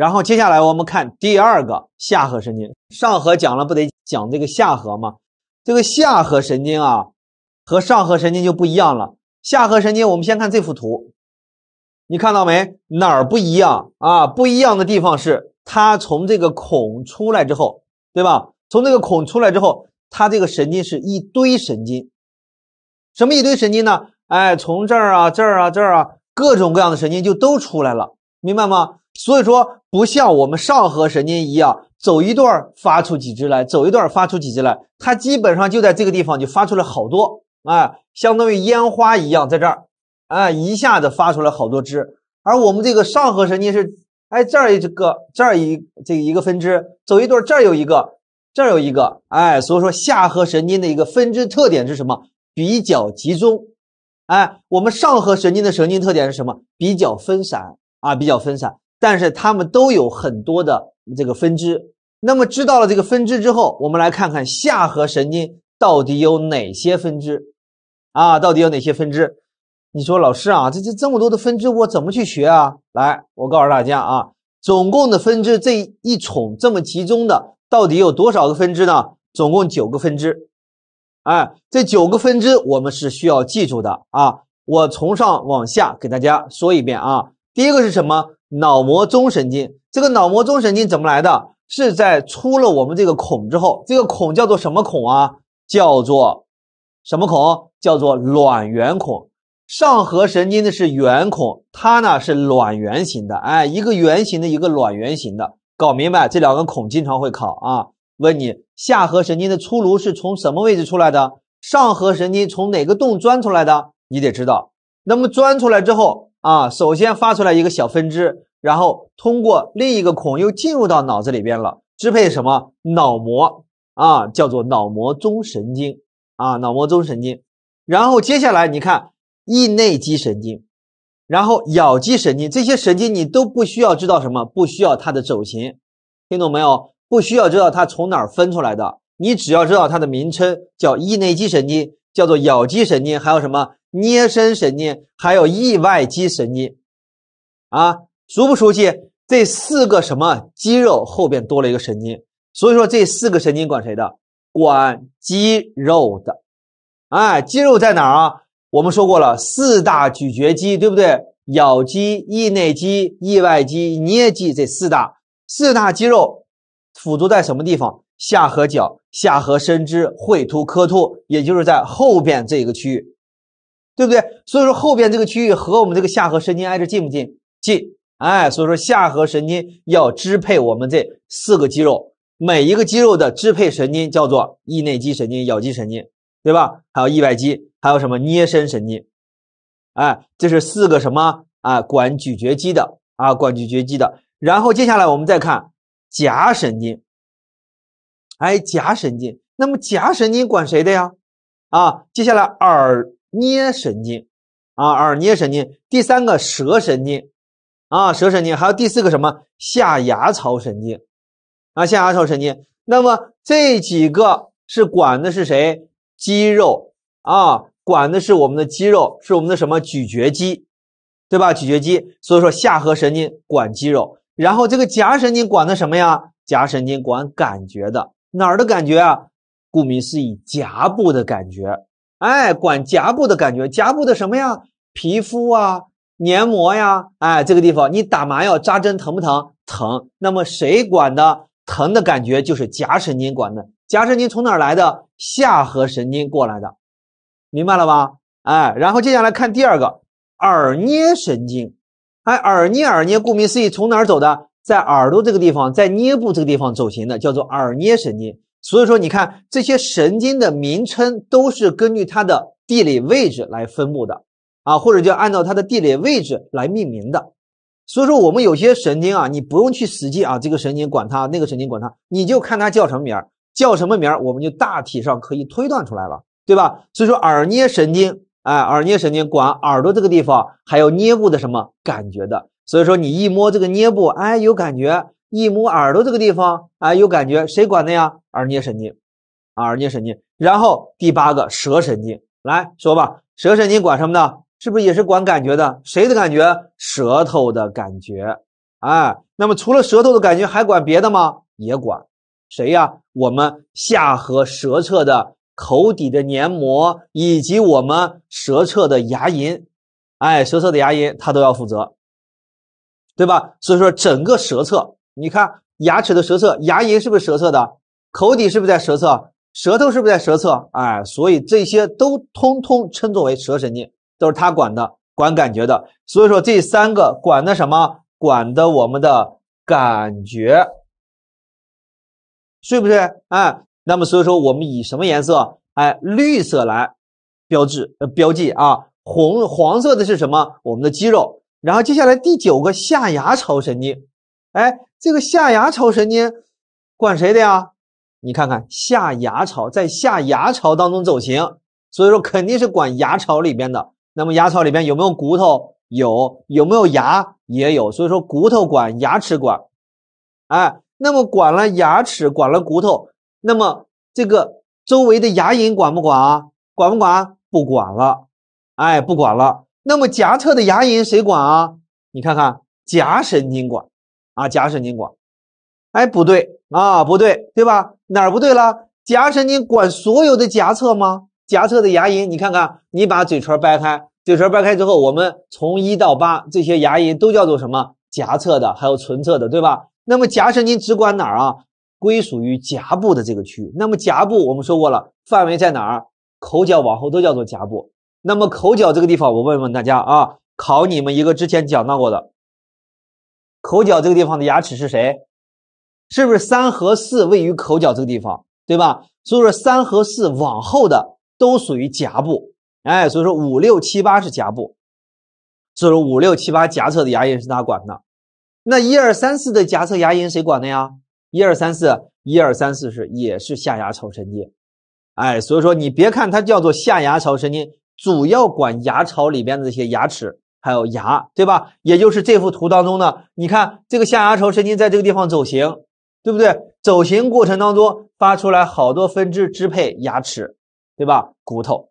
然后接下来我们看第二个下颌神经，上颌讲了不得讲这个下颌吗？这个下颌神经啊，和上颌神经就不一样了。下颌神经我们先看这幅图，你看到没？哪儿不一样啊？不一样的地方是它从这个孔出来之后，对吧？从这个孔出来之后，它这个神经是一堆神经，什么一堆神经呢？哎，从这儿啊，这儿啊，这儿啊，各种各样的神经就都出来了，明白吗？所以说，不像我们上颌神经一样，走一段发出几支来，走一段发出几支来，它基本上就在这个地方就发出来好多，哎，相当于烟花一样，在这儿，哎，一下子发出来好多支。而我们这个上颌神经是，哎，这儿一个，这儿一这一个分支，走一段，这儿有一个，这儿有一个，哎，所以说下颌神经的一个分支特点是什么？比较集中，哎，我们上颌神经的神经特点是什么？比较分散啊，比较分散。但是它们都有很多的这个分支。那么知道了这个分支之后，我们来看看下颌神经到底有哪些分支啊？到底有哪些分支？你说老师啊，这这这么多的分支，我怎么去学啊？来，我告诉大家啊，总共的分支这一宠这么集中的，到底有多少个分支呢？总共九个分支。哎，这九个分支我们是需要记住的啊。我从上往下给大家说一遍啊。第一个是什么？脑膜中神经，这个脑膜中神经怎么来的？是在出了我们这个孔之后，这个孔叫做什么孔啊？叫做什么孔？叫做卵圆孔。上颌神经的是圆孔，它呢是卵圆形的，哎，一个圆形的，一个卵圆形的，搞明白这两个孔经常会考啊。问你，下颌神经的出颅是从什么位置出来的？上颌神经从哪个洞钻出来的？你得知道。那么钻出来之后。啊，首先发出来一个小分支，然后通过另一个孔又进入到脑子里边了，支配什么脑膜啊，叫做脑膜中神经啊，脑膜中神经。然后接下来你看，翼内肌神经，然后咬肌神经，这些神经你都不需要知道什么，不需要它的走形，听懂没有？不需要知道它从哪儿分出来的，你只要知道它的名称，叫翼内肌神经，叫做咬肌神经，还有什么？捏身神经还有意外肌神经啊，熟不熟悉这四个什么肌肉后边多了一个神经？所以说这四个神经管谁的？管肌肉的。哎，肌肉在哪儿啊？我们说过了，四大咀嚼肌，对不对？咬肌、翼内肌、意外肌、捏肌这四大四大肌肉辅助在什么地方？下颌角、下颌伸支、喙突、髁突，也就是在后边这个区域。对不对？所以说后边这个区域和我们这个下颌神经挨着近不近？近，哎，所以说下颌神经要支配我们这四个肌肉，每一个肌肉的支配神经叫做翼内肌神经、咬肌神经，对吧？还有翼外肌，还有什么捏伸神经？哎，这是四个什么啊？管咀嚼肌的啊，管咀嚼肌的。然后接下来我们再看颊神经，哎，颊神经，那么颊神经管谁的呀？啊，接下来耳。捏神经，啊，耳捏神经；第三个舌神经，啊，舌神经；还有第四个什么下牙槽神经，啊，下牙槽神经。那么这几个是管的是谁？肌肉，啊，管的是我们的肌肉，是我们的什么咀嚼肌，对吧？咀嚼肌。所以说下颌神经管肌肉，然后这个颊神经管的什么呀？颊神经管感觉的哪儿的感觉啊？顾名思义，颊部的感觉。哎，管颊部的感觉，颊部的什么呀？皮肤啊，黏膜呀，哎，这个地方你打麻药扎针疼不疼？疼。那么谁管的？疼的感觉就是颊神经管的。颊神经从哪儿来的？下颌神经过来的，明白了吧？哎，然后接下来看第二个，耳颞神经。哎，耳颞耳颞，顾名思义，从哪儿走的？在耳朵这个地方，在颞部这个地方走行的，叫做耳颞神经。所以说，你看这些神经的名称都是根据它的地理位置来分布的啊，或者就按照它的地理位置来命名的。所以说，我们有些神经啊，你不用去死记啊，这个神经管它，那个神经管它，你就看它叫什么名儿，叫什么名儿，我们就大体上可以推断出来了，对吧？所以说，耳捏神经，哎，耳捏神经管耳朵这个地方，还有捏部的什么感觉的。所以说，你一摸这个捏部，哎，有感觉。一摸耳朵这个地方哎，有感觉，谁管的呀？耳颞神经啊，耳颞神经。然后第八个舌神经来说吧，舌神经管什么呢？是不是也是管感觉的？谁的感觉？舌头的感觉。哎，那么除了舌头的感觉，还管别的吗？也管谁呀？我们下颌舌侧的口底的黏膜，以及我们舌侧的牙龈。哎，舌侧的牙龈，它都要负责，对吧？所以说，整个舌侧。你看牙齿的舌侧，牙龈是不是舌侧的？口底是不是在舌侧？舌头是不是在舌侧？哎，所以这些都通通称作为舌神经，都是它管的，管感觉的。所以说这三个管的什么？管的我们的感觉，对不对？哎，那么所以说我们以什么颜色？哎，绿色来标志、呃标记啊。红黄色的是什么？我们的肌肉。然后接下来第九个下牙槽神经，哎。这个下牙槽神经管谁的呀？你看看下牙槽在下牙槽当中走行，所以说肯定是管牙槽里边的。那么牙槽里边有没有骨头？有，有没有牙？也有。所以说骨头管牙齿管，哎，那么管了牙齿管了骨头，那么这个周围的牙龈管不管啊？管不管啊？不管了，哎，不管了。那么颊侧的牙龈谁管啊？你看看颊神经管。啊，颊神经管，哎，不对啊，不对，对吧？哪儿不对了？颊神经管所有的颊侧吗？颊侧的牙龈，你看看，你把嘴唇掰开，嘴唇掰开之后，我们从一到八这些牙龈都叫做什么？颊侧的，还有唇侧的，对吧？那么颊神经只管哪儿啊？归属于颊部的这个区域。那么颊部我们说过了，范围在哪儿？口角往后都叫做颊部。那么口角这个地方，我问问大家啊，考你们一个之前讲到过的。口角这个地方的牙齿是谁？是不是三和四位于口角这个地方，对吧？所以说三和四往后的都属于颊部，哎，所以说五六七八是颊部，所以说五六七八颊侧的牙龈是他管的。那一二三四的颊侧牙龈谁管的呀？一二三四，一二三四是也是下牙槽神经，哎，所以说你别看它叫做下牙槽神经，主要管牙槽里边的这些牙齿。还有牙，对吧？也就是这幅图当中呢，你看这个下牙槽神经在这个地方走行，对不对？走行过程当中发出来好多分支支配牙齿，对吧？骨头，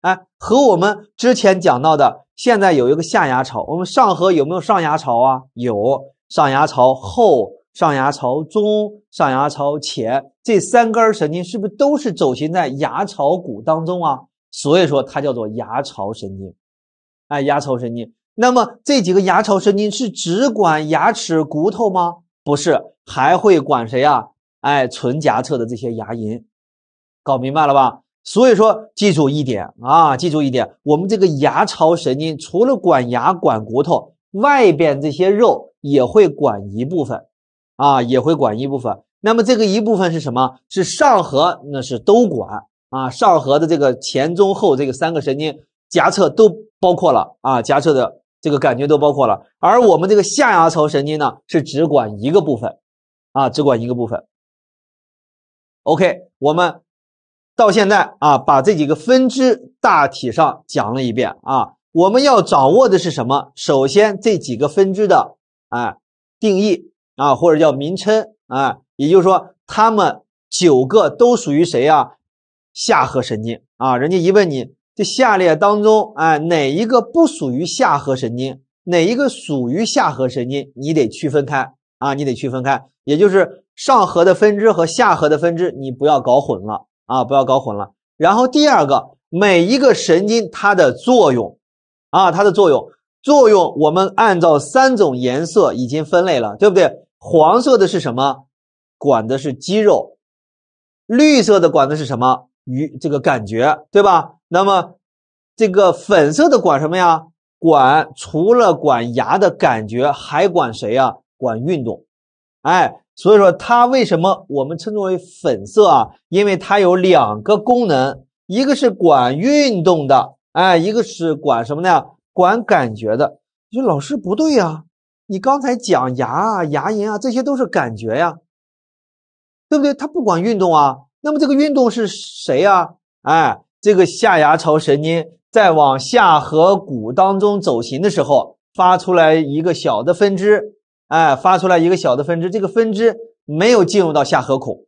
哎，和我们之前讲到的，现在有一个下牙槽，我们上颌有没有上牙槽啊？有，上牙槽后、上牙槽中、上牙槽前这三根神经是不是都是走行在牙槽骨当中啊？所以说它叫做牙槽神经。哎，牙槽神经。那么这几个牙槽神经是只管牙齿骨头吗？不是，还会管谁啊？哎，唇颊侧的这些牙龈，搞明白了吧？所以说，记住一点啊，记住一点，我们这个牙槽神经除了管牙管骨头，外边这些肉也会管一部分，啊，也会管一部分。那么这个一部分是什么？是上颌，那是都管啊，上颌的这个前中后这个三个神经。颊侧都包括了啊，颊侧的这个感觉都包括了，而我们这个下牙槽神经呢是只管一个部分，啊，只管一个部分。OK，我们到现在啊，把这几个分支大体上讲了一遍啊，我们要掌握的是什么？首先这几个分支的哎定义啊，或者叫名称啊，也就是说它们九个都属于谁呀？下颌神经啊，人家一问你。这下列当中，哎，哪一个不属于下颌神经？哪一个属于下颌神经？你得区分开啊！你得区分开，也就是上颌的分支和下颌的分支，你不要搞混了啊！不要搞混了。然后第二个，每一个神经它的作用，啊，它的作用，作用我们按照三种颜色已经分类了，对不对？黄色的是什么？管的是肌肉。绿色的管的是什么？与这个感觉，对吧？那么这个粉色的管什么呀？管除了管牙的感觉，还管谁呀？管运动。哎，所以说它为什么我们称之为粉色啊？因为它有两个功能，一个是管运动的，哎，一个是管什么呢？管感觉的。你说老师不对啊？你刚才讲牙、啊、牙龈啊，这些都是感觉呀，对不对？它不管运动啊。那么这个运动是谁呀？哎，这个下牙槽神经在往下颌骨当中走行的时候，发出来一个小的分支，哎，发出来一个小的分支。这个分支没有进入到下颌孔，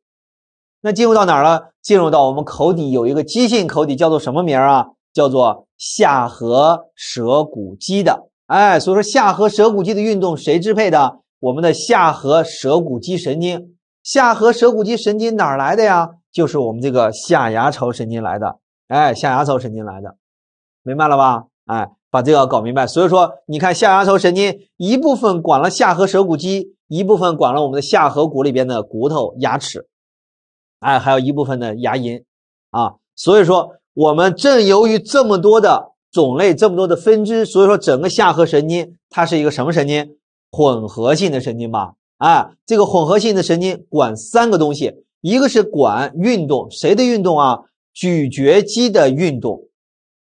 那进入到哪儿了？进入到我们口底有一个肌性口底，叫做什么名儿啊？叫做下颌舌骨肌的。哎，所以说下颌舌骨肌的运动谁支配的？我们的下颌舌骨肌神经。下颌舌骨肌神经哪儿来的呀？就是我们这个下牙槽神经来的，哎，下牙槽神经来的，明白了吧？哎，把这个搞明白。所以说，你看下牙槽神经一部分管了下颌舌骨肌，一部分管了我们的下颌骨里边的骨头、牙齿，哎，还有一部分的牙龈啊。所以说，我们正由于这么多的种类、这么多的分支，所以说整个下颌神经它是一个什么神经？混合性的神经吧。哎，这个混合性的神经管三个东西，一个是管运动，谁的运动啊？咀嚼肌的运动，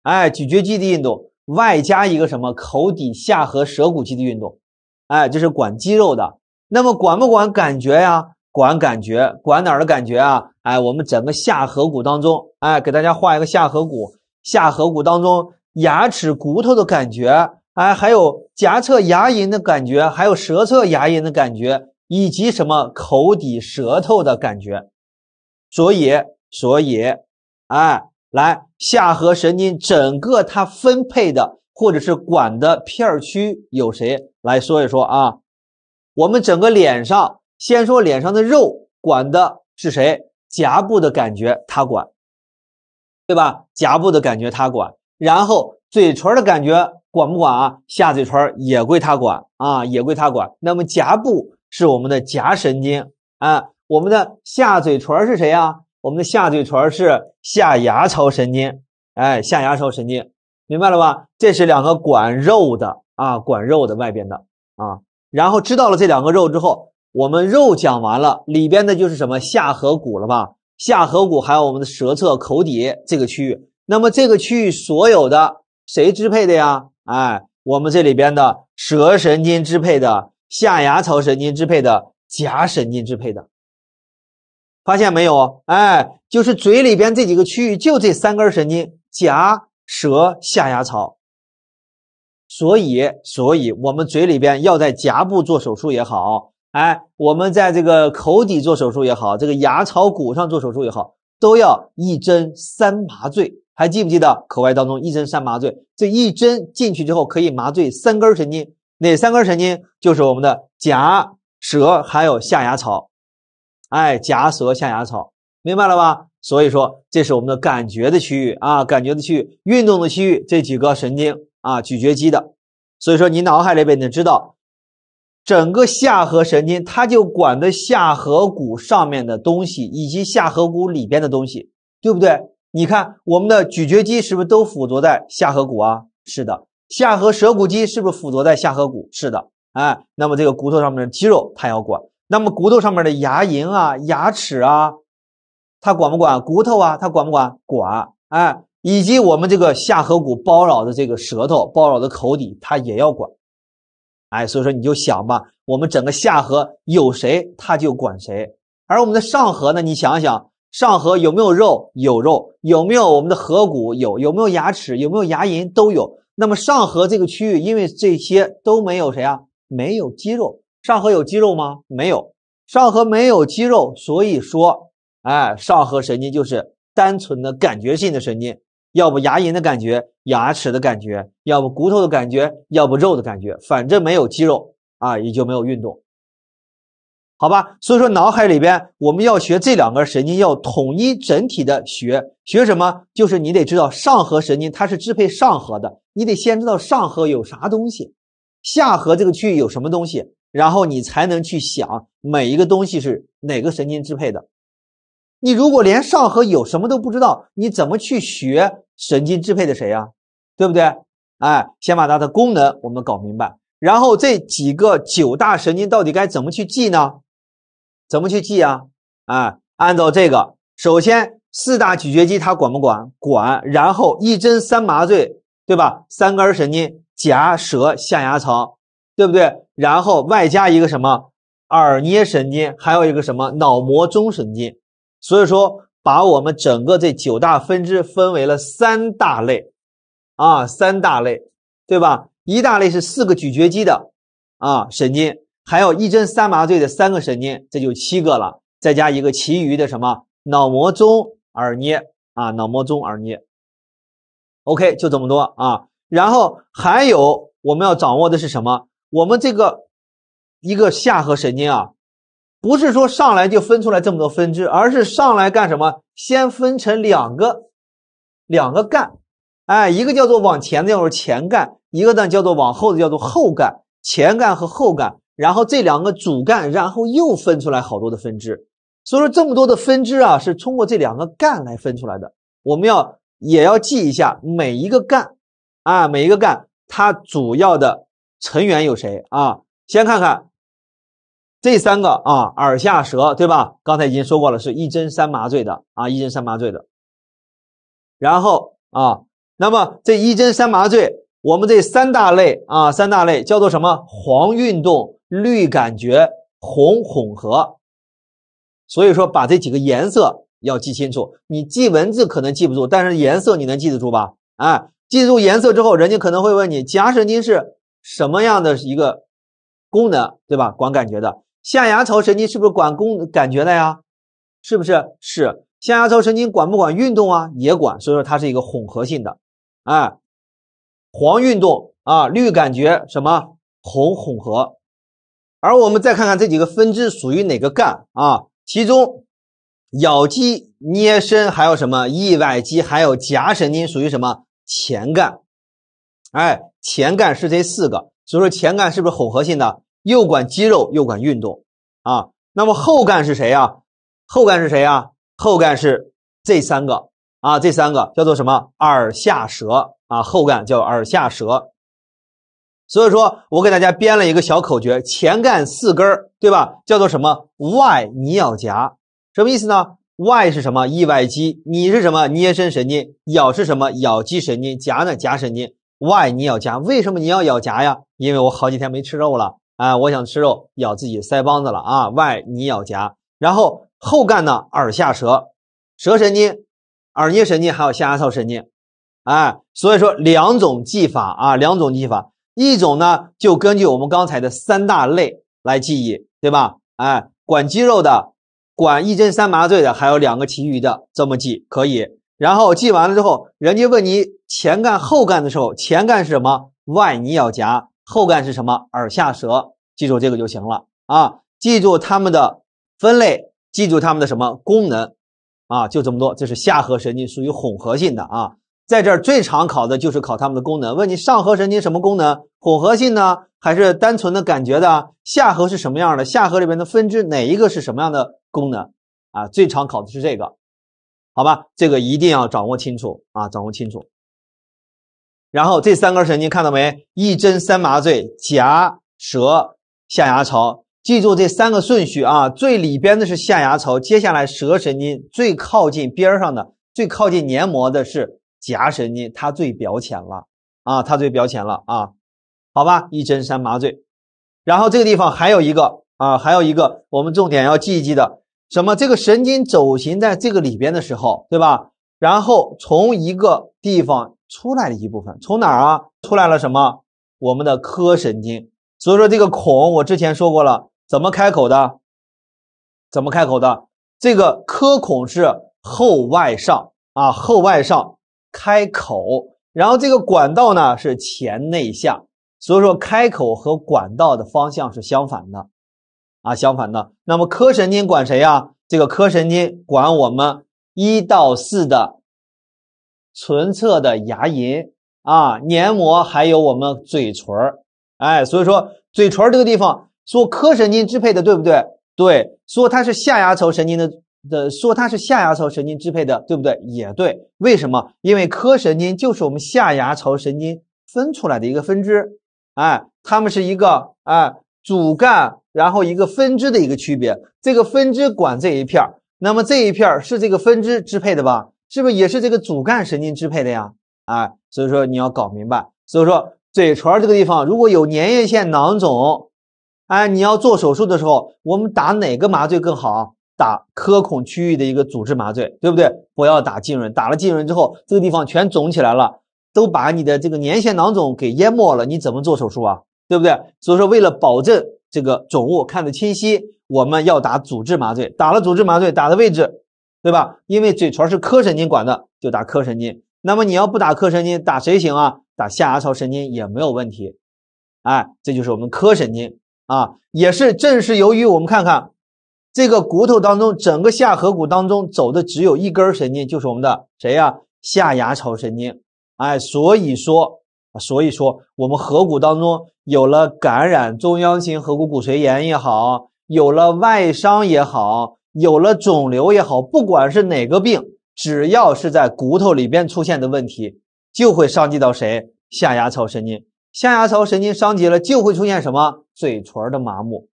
哎，咀嚼肌的运动，外加一个什么？口底下颌舌骨肌的运动，哎，这是管肌肉的。那么管不管感觉呀？管感觉，管哪儿的感觉啊？哎，我们整个下颌骨当中，哎，给大家画一个下颌骨，下颌骨当中牙齿骨头的感觉。哎，还有颊侧牙龈的感觉，还有舌侧牙龈的感觉，以及什么口底舌头的感觉。所以，所以，哎，来，下颌神经整个它分配的或者是管的片区有谁来说一说啊？我们整个脸上，先说脸上的肉管的是谁？颊部的感觉它管，对吧？颊部的感觉它管，然后嘴唇的感觉。管不管啊？下嘴唇也归他管啊，也归他管。那么颊部是我们的颊神经啊，我们的下嘴唇是谁呀？我们的下嘴唇是下牙槽神经，哎，下牙槽神经，明白了吧？这是两个管肉的啊，管肉的外边的啊。然后知道了这两个肉之后，我们肉讲完了，里边的就是什么下颌骨了吧？下颌骨还有我们的舌侧口底这个区域，那么这个区域所有的谁支配的呀？哎，我们这里边的舌神经支配的、下牙槽神经支配的、颊神经支配的，发现没有？哎，就是嘴里边这几个区域，就这三根神经：颊、舌、下牙槽。所以，所以我们嘴里边要在颊部做手术也好，哎，我们在这个口底做手术也好，这个牙槽骨上做手术也好，都要一针三麻醉。还记不记得口外当中一针三麻醉？这一针进去之后可以麻醉三根神经，哪三根神经？就是我们的颊舌还有下牙槽。哎，颊舌下牙槽，明白了吧？所以说这是我们的感觉的区域啊，感觉的区域、运动的区域这几个神经啊，咀嚼肌的。所以说你脑海里边得知道，整个下颌神经它就管的下颌骨上面的东西以及下颌骨里边的东西，对不对？你看，我们的咀嚼肌是不是都附着在下颌骨啊？是的，下颌舌骨肌是不是附着在下颌骨？是的，哎，那么这个骨头上面的肌肉它要管，那么骨头上面的牙龈啊、牙齿啊，它管不管？骨头啊，它管不管？管，哎，以及我们这个下颌骨包绕的这个舌头、包绕的口底，它也要管，哎，所以说你就想吧，我们整个下颌有谁，它就管谁，而我们的上颌呢，你想想。上颌有没有肉？有肉。有没有我们的颌骨？有。有没有牙齿？有没有牙龈？都有。那么上颌这个区域，因为这些都没有谁啊？没有肌肉。上颌有肌肉吗？没有。上颌没有肌肉，所以说，哎，上颌神经就是单纯的感觉性的神经，要不牙龈的感觉，牙齿的感觉，要不骨头的感觉，要不肉的感觉，反正没有肌肉啊，也就没有运动。好吧，所以说脑海里边我们要学这两根神经，要统一整体的学。学什么？就是你得知道上颌神经它是支配上颌的，你得先知道上颌有啥东西，下颌这个区域有什么东西，然后你才能去想每一个东西是哪个神经支配的。你如果连上颌有什么都不知道，你怎么去学神经支配的谁啊？对不对？哎，先把它的功能我们搞明白，然后这几个九大神经到底该怎么去记呢？怎么去记啊？啊，按照这个，首先四大咀嚼肌它管不管？管。然后一针三麻醉，对吧？三根神经夹舌下牙槽，对不对？然后外加一个什么耳捏神经，还有一个什么脑膜中神经。所以说，把我们整个这九大分支分为了三大类，啊，三大类，对吧？一大类是四个咀嚼肌的啊神经。还有一针三麻醉的三个神经，这就七个了，再加一个其余的什么脑膜中耳捏啊，脑膜中耳捏。OK，就这么多啊。然后还有我们要掌握的是什么？我们这个一个下颌神经啊，不是说上来就分出来这么多分支，而是上来干什么？先分成两个两个干，哎，一个叫做往前的叫做前干，一个呢叫做往后的叫做后干，前干和后干。然后这两个主干，然后又分出来好多的分支，所以说这么多的分支啊，是通过这两个干来分出来的。我们要也要记一下每一个干啊，每一个干它主要的成员有谁啊？先看看这三个啊，耳下、舌，对吧？刚才已经说过了，是一针三麻醉的啊，一针三麻醉的。然后啊，那么这一针三麻醉，我们这三大类啊，三大类叫做什么？黄运动。绿感觉，红混合，所以说把这几个颜色要记清楚。你记文字可能记不住，但是颜色你能记得住吧？哎，记住颜色之后，人家可能会问你，颊神经是什么样的一个功能，对吧？管感觉的，下牙槽神经是不是管功感觉的呀？是不是？是下牙槽神经管不管运动啊，也管，所以说它是一个混合性的。哎，黄运动啊，绿感觉什么，红混合。而我们再看看这几个分支属于哪个干啊？其中，咬肌、捏伸，还有什么意外肌，还有夹神经属于什么前干？哎，前干是这四个，所以说前干是不是混合性的？又管肌肉又管运动啊？那么后干是谁呀？后干是谁呀？后干是这三个啊，这三个叫做什么耳下舌啊？后干叫耳下舌。所以说我给大家编了一个小口诀：前干四根儿，对吧？叫做什么？外你咬夹，什么意思呢？外是什么？意外肌。你是什么？捏身神经。咬是什么？咬肌神经。夹呢？夹神经。外你咬夹，为什么你要咬夹呀？因为我好几天没吃肉了，哎，我想吃肉，咬自己腮帮子了啊！外你咬夹。然后后干呢？耳下舌，舌神经、耳捏神经还有下牙槽神经，哎，所以说两种技法啊，两种技法。一种呢，就根据我们刚才的三大类来记忆，对吧？哎，管肌肉的，管一针三麻醉的，还有两个其余的，这么记可以。然后记完了之后，人家问你前干后干的时候，前干是什么？外你咬颊，后干是什么？耳下舌，记住这个就行了啊！记住它们的分类，记住它们的什么功能啊？就这么多，这是下颌神经属于混合性的啊。在这儿最常考的就是考他们的功能，问你上颌神经什么功能，混合性呢，还是单纯的感觉的？下颌是什么样的？下颌里边的分支哪一个是什么样的功能？啊，最常考的是这个，好吧，这个一定要掌握清楚啊，掌握清楚。然后这三根神经看到没？一针三麻醉，颊舌下牙槽，记住这三个顺序啊，最里边的是下牙槽，接下来舌神经最靠近边上的，最靠近黏膜的是。夹神经它最表浅了啊，它最表浅了啊，好吧，一针三麻醉。然后这个地方还有一个啊，还有一个我们重点要记一记的，什么？这个神经走行在这个里边的时候，对吧？然后从一个地方出来的一部分，从哪儿啊？出来了什么？我们的科神经。所以说这个孔我之前说过了，怎么开口的？怎么开口的？这个髁孔是后外上啊，后外上。开口，然后这个管道呢是前内向，所以说开口和管道的方向是相反的，啊，相反的。那么科神经管谁呀？这个科神经管我们一到四的唇侧的牙龈啊、黏膜，还有我们嘴唇儿，哎，所以说嘴唇儿这个地方说科神经支配的，对不对？对，说它是下牙槽神经的。的说它是下牙槽神经支配的，对不对？也对。为什么？因为科神经就是我们下牙槽神经分出来的一个分支，哎，它们是一个哎主干，然后一个分支的一个区别。这个分支管这一片儿，那么这一片儿是这个分支支配的吧？是不是也是这个主干神经支配的呀？哎，所以说你要搞明白。所以说嘴唇这个地方如果有粘液腺囊肿，哎，你要做手术的时候，我们打哪个麻醉更好？打科孔区域的一个组织麻醉，对不对？不要打浸润，打了浸润之后，这个地方全肿起来了，都把你的这个粘腺囊肿给淹没了，你怎么做手术啊？对不对？所以说，为了保证这个肿物看得清晰，我们要打组织麻醉。打了组织麻醉，打的位置，对吧？因为嘴唇是科神经管的，就打科神经。那么你要不打科神经，打谁行啊？打下牙槽神经也没有问题。哎，这就是我们科神经啊，也是正是由于我们看看。这个骨头当中，整个下颌骨当中走的只有一根神经，就是我们的谁呀？下牙槽神经。哎，所以说，所以说，我们颌骨当中有了感染，中央型颌骨骨髓炎也好，有了外伤也好，有了肿瘤也好，不管是哪个病，只要是在骨头里边出现的问题，就会伤及到谁？下牙槽神经。下牙槽神经伤及了，就会出现什么？嘴唇的麻木。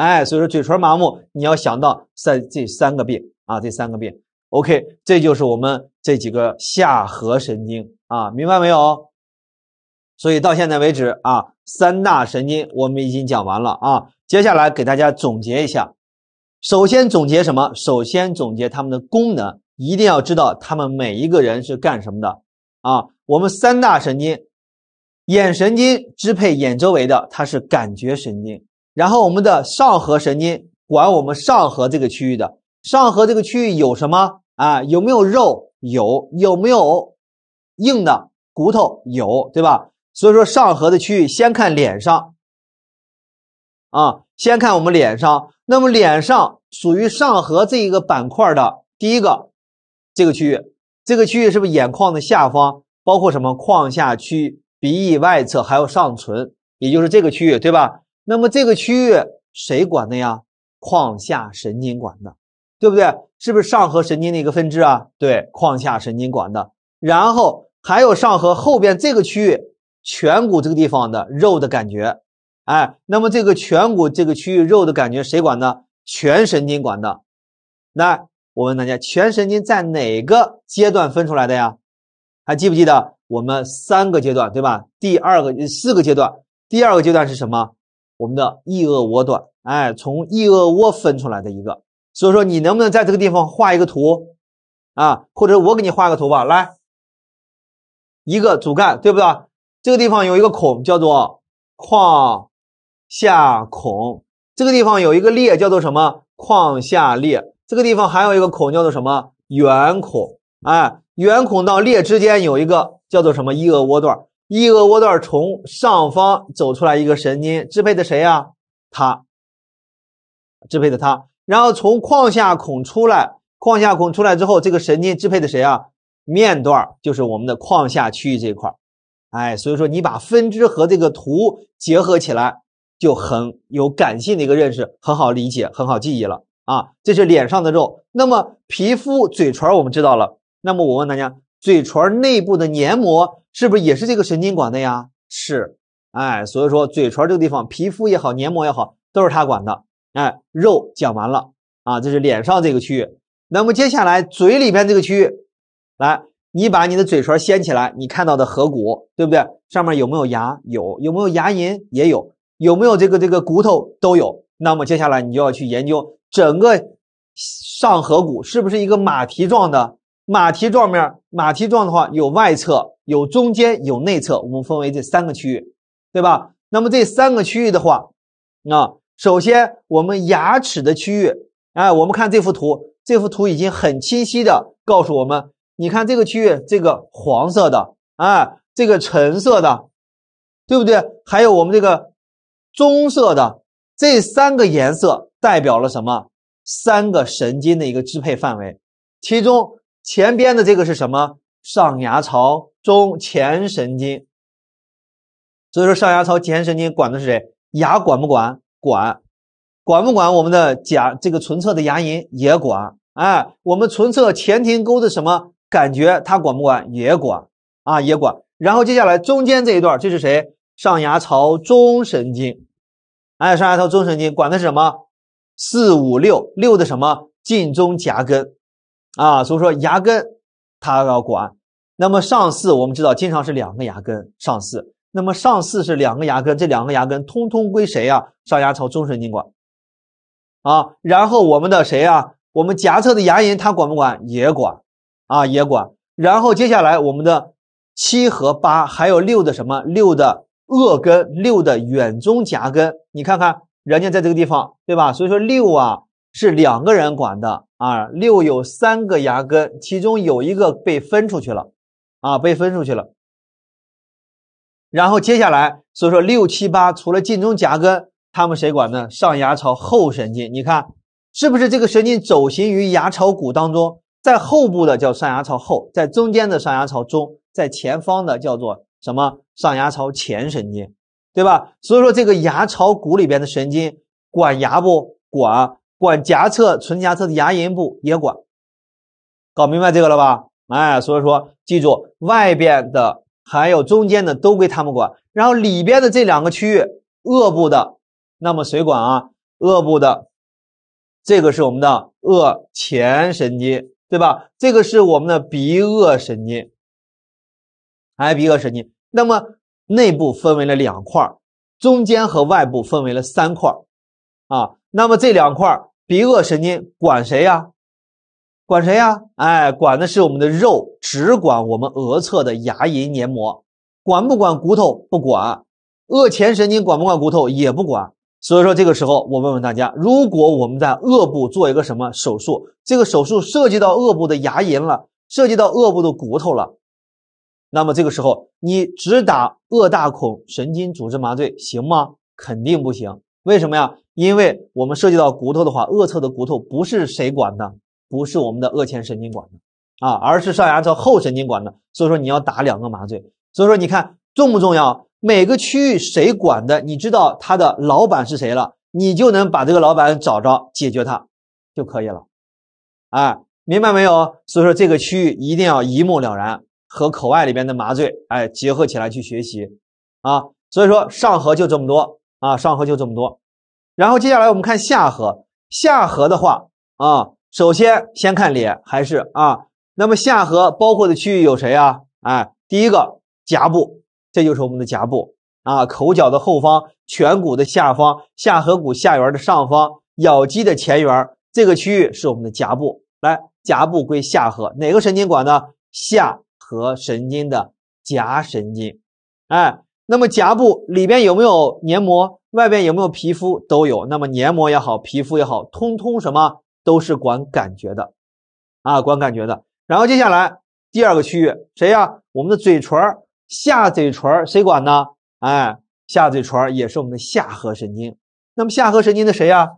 哎，所以说嘴唇麻木，你要想到三这三个病啊，这三个病。OK，这就是我们这几个下颌神经啊，明白没有？所以到现在为止啊，三大神经我们已经讲完了啊。接下来给大家总结一下，首先总结什么？首先总结它们的功能，一定要知道它们每一个人是干什么的啊。我们三大神经，眼神经支配眼周围的，它是感觉神经。然后我们的上颌神经管我们上颌这个区域的上颌这个区域有什么啊？有没有肉？有。有没有硬的骨头？有，对吧？所以说上颌的区域先看脸上，啊，先看我们脸上。那么脸上属于上颌这一个板块的第一个这个区域，这个区域是不是眼眶的下方，包括什么眶下区、鼻翼外侧，还有上唇，也就是这个区域，对吧？那么这个区域谁管的呀？眶下神经管的，对不对？是不是上颌神经的一个分支啊？对，眶下神经管的。然后还有上颌后边这个区域，颧骨这个地方的肉的感觉，哎，那么这个颧骨这个区域肉的感觉谁管的？全神经管的。那我问大家，全神经在哪个阶段分出来的呀？还记不记得我们三个阶段对吧？第二个四个阶段，第二个阶段是什么？我们的翼腭窝段，哎，从翼腭窝分出来的一个，所以说你能不能在这个地方画一个图，啊，或者我给你画个图吧，来，一个主干，对不对？这个地方有一个孔，叫做眶下孔，这个地方有一个裂，叫做什么眶下裂，这个地方还有一个孔，叫做什么圆孔，哎，圆孔到裂之间有一个叫做什么翼腭窝段。一个窝段从上方走出来一个神经，支配的谁呀？它，支配的它。然后从眶下孔出来，眶下孔出来之后，这个神经支配的谁啊？面段，就是我们的眶下区域这一块儿。哎，所以说你把分支和这个图结合起来，就很有感性的一个认识，很好理解，很好记忆了啊。这是脸上的肉。那么皮肤、嘴唇我们知道了。那么我问大家。嘴唇内部的黏膜是不是也是这个神经管的呀？是，哎，所以说嘴唇这个地方，皮肤也好，黏膜也好，都是它管的。哎，肉讲完了啊，这是脸上这个区域。那么接下来，嘴里边这个区域，来，你把你的嘴唇掀起来，你看到的颌骨，对不对？上面有没有牙？有，有没有牙龈？也有，有没有这个这个骨头？都有。那么接下来你就要去研究整个上颌骨是不是一个马蹄状的。马蹄状面，马蹄状的话有外侧、有中间、有内侧，我们分为这三个区域，对吧？那么这三个区域的话，啊，首先我们牙齿的区域，哎，我们看这幅图，这幅图已经很清晰的告诉我们，你看这个区域，这个黄色的，哎，这个橙色的，对不对？还有我们这个棕色的，这三个颜色代表了什么？三个神经的一个支配范围，其中。前边的这个是什么？上牙槽中前神经，所以说上牙槽前神经管的是谁？牙管不管？管，管不管我们的假这个唇侧的牙龈也管。哎，我们唇侧前庭沟的什么感觉它管不管？也管啊，也管。然后接下来中间这一段这是谁？上牙槽中神经，哎，上牙槽中神经管的是什么？四五六六的什么近中夹根。啊，所以说牙根它要管，那么上四我们知道经常是两个牙根上四，那么上四是两个牙根，这两个牙根通通归谁呀？上牙槽中神经管，啊，然后我们的谁呀？我们颊侧的牙龈它管不管？也管，啊，也管。然后接下来我们的七和八还有六的什么？六的腭根，六的远中颊根，你看看人家在这个地方，对吧？所以说六啊。是两个人管的啊，六有三个牙根，其中有一个被分出去了，啊，被分出去了。然后接下来，所以说六七八除了近中夹根，他们谁管呢？上牙槽后神经，你看是不是这个神经走行于牙槽骨当中，在后部的叫上牙槽后，在中间的上牙槽中，在前方的叫做什么上牙槽前神经，对吧？所以说这个牙槽骨里边的神经管牙不管。管颊侧、唇颊侧的牙龈部也管，搞明白这个了吧？哎，所以说记住，外边的还有中间的都归他们管，然后里边的这两个区域，颚部的，那么谁管啊？颚部的，这个是我们的颚前神经，对吧？这个是我们的鼻腭神经，哎，鼻腭神经，那么内部分为了两块中间和外部分为了三块啊，那么这两块鼻腭神经管谁呀？管谁呀？哎，管的是我们的肉，只管我们额侧的牙龈黏膜，管不管骨头？不管。腭前神经管不管骨头也不管。所以说这个时候，我问问大家，如果我们在腭部做一个什么手术，这个手术涉及到腭部的牙龈了，涉及到腭部的骨头了，那么这个时候你只打腭大孔神经组织麻醉行吗？肯定不行。为什么呀？因为我们涉及到骨头的话，腭侧的骨头不是谁管的，不是我们的腭前神经管的啊，而是上牙槽后神经管的。所以说你要打两个麻醉。所以说你看重不重要？每个区域谁管的，你知道他的老板是谁了，你就能把这个老板找着，解决他就可以了。哎，明白没有？所以说这个区域一定要一目了然，和口外里边的麻醉哎结合起来去学习啊。所以说上颌就这么多。啊，上颌就这么多，然后接下来我们看下颌。下颌的话，啊，首先先看脸还是啊？那么下颌包括的区域有谁啊？哎，第一个颊部，这就是我们的颊部啊，口角的后方、颧骨的下方、下颌骨下缘的上方、咬肌的前缘，这个区域是我们的颊部。来，颊部归下颌，哪个神经管呢？下颌神经的颊神经，哎。那么颊部里边有没有黏膜，外边有没有皮肤都有。那么黏膜也好，皮肤也好，通通什么都是管感觉的，啊，管感觉的。然后接下来第二个区域谁呀？我们的嘴唇，下嘴唇谁管呢？哎，下嘴唇也是我们的下颌神经。那么下颌神经的谁呀？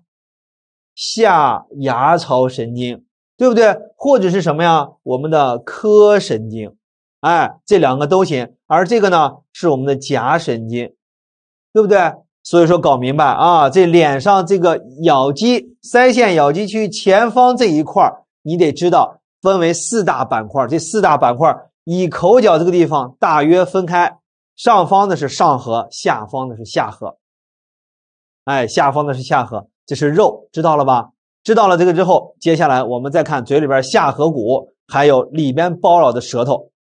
下牙槽神经，对不对？或者是什么呀？我们的科神经。哎，这两个都行，而这个呢是我们的假神经，对不对？所以说搞明白啊，这脸上这个咬肌、腮腺、咬肌区前方这一块，你得知道分为四大板块。这四大板块以口角这个地方大约分开，上方的是上颌，下方的是下颌。哎，下方的是下颌，这是肉，知道了吧？知道了这个之后，接下来我们再看嘴里边下颌骨，还有里边包绕的舌头。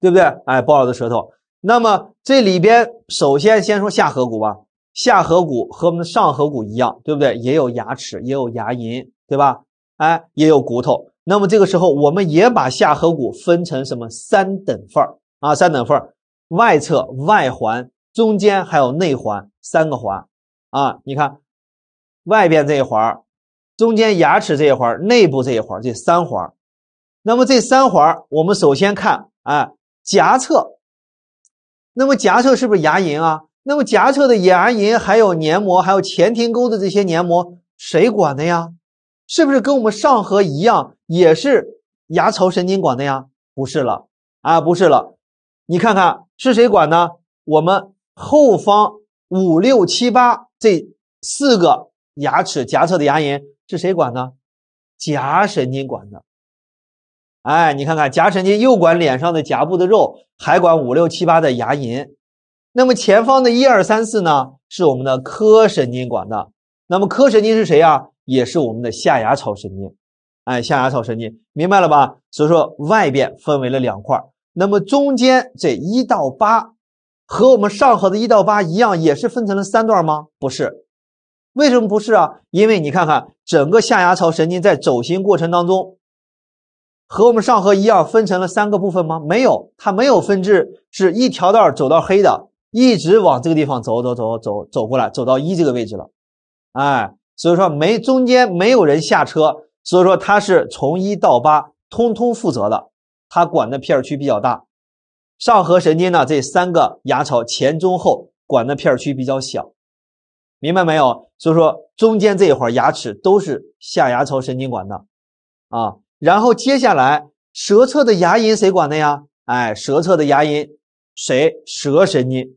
对不对？哎，包着的舌头。那么这里边，首先先说下颌骨吧。下颌骨和我们的上颌骨一样，对不对？也有牙齿，也有牙龈，对吧？哎，也有骨头。那么这个时候，我们也把下颌骨分成什么三等份啊？三等份外侧外环，中间还有内环三个环啊。你看，外边这一环，中间牙齿这一环，内部这一环，这三环。那么这三环，我们首先看，哎。颊侧，那么颊侧是不是牙龈啊？那么颊侧的牙龈还有黏膜，还有前庭沟的这些黏膜，谁管的呀？是不是跟我们上颌一样，也是牙槽神经管的呀？不是了啊，不是了，你看看是谁管呢？我们后方五六七八这四个牙齿颊侧的牙龈是谁管呢？颊神经管的。哎，你看看颊神经又管脸上的颊部的肉，还管五六七八的牙龈，那么前方的一二三四呢是我们的科神经管的，那么科神经是谁啊？也是我们的下牙槽神经，哎，下牙槽神经，明白了吧？所以说外边分为了两块，那么中间这一到八和我们上颌的一到八一样，也是分成了三段吗？不是，为什么不是啊？因为你看看整个下牙槽神经在走行过程当中。和我们上颌一样，分成了三个部分吗？没有，它没有分治，是一条道走到黑的，一直往这个地方走，走，走，走，走过来，走到一这个位置了，哎，所以说没中间没有人下车，所以说它是从一到八通通负责的，它管的片区比较大。上颌神经呢，这三个牙槽前、中、后管的片区比较小，明白没有？所以说中间这一块牙齿都是下牙槽神经管的，啊。然后接下来，舌侧的牙龈谁管的呀？哎，舌侧的牙龈谁？舌神经，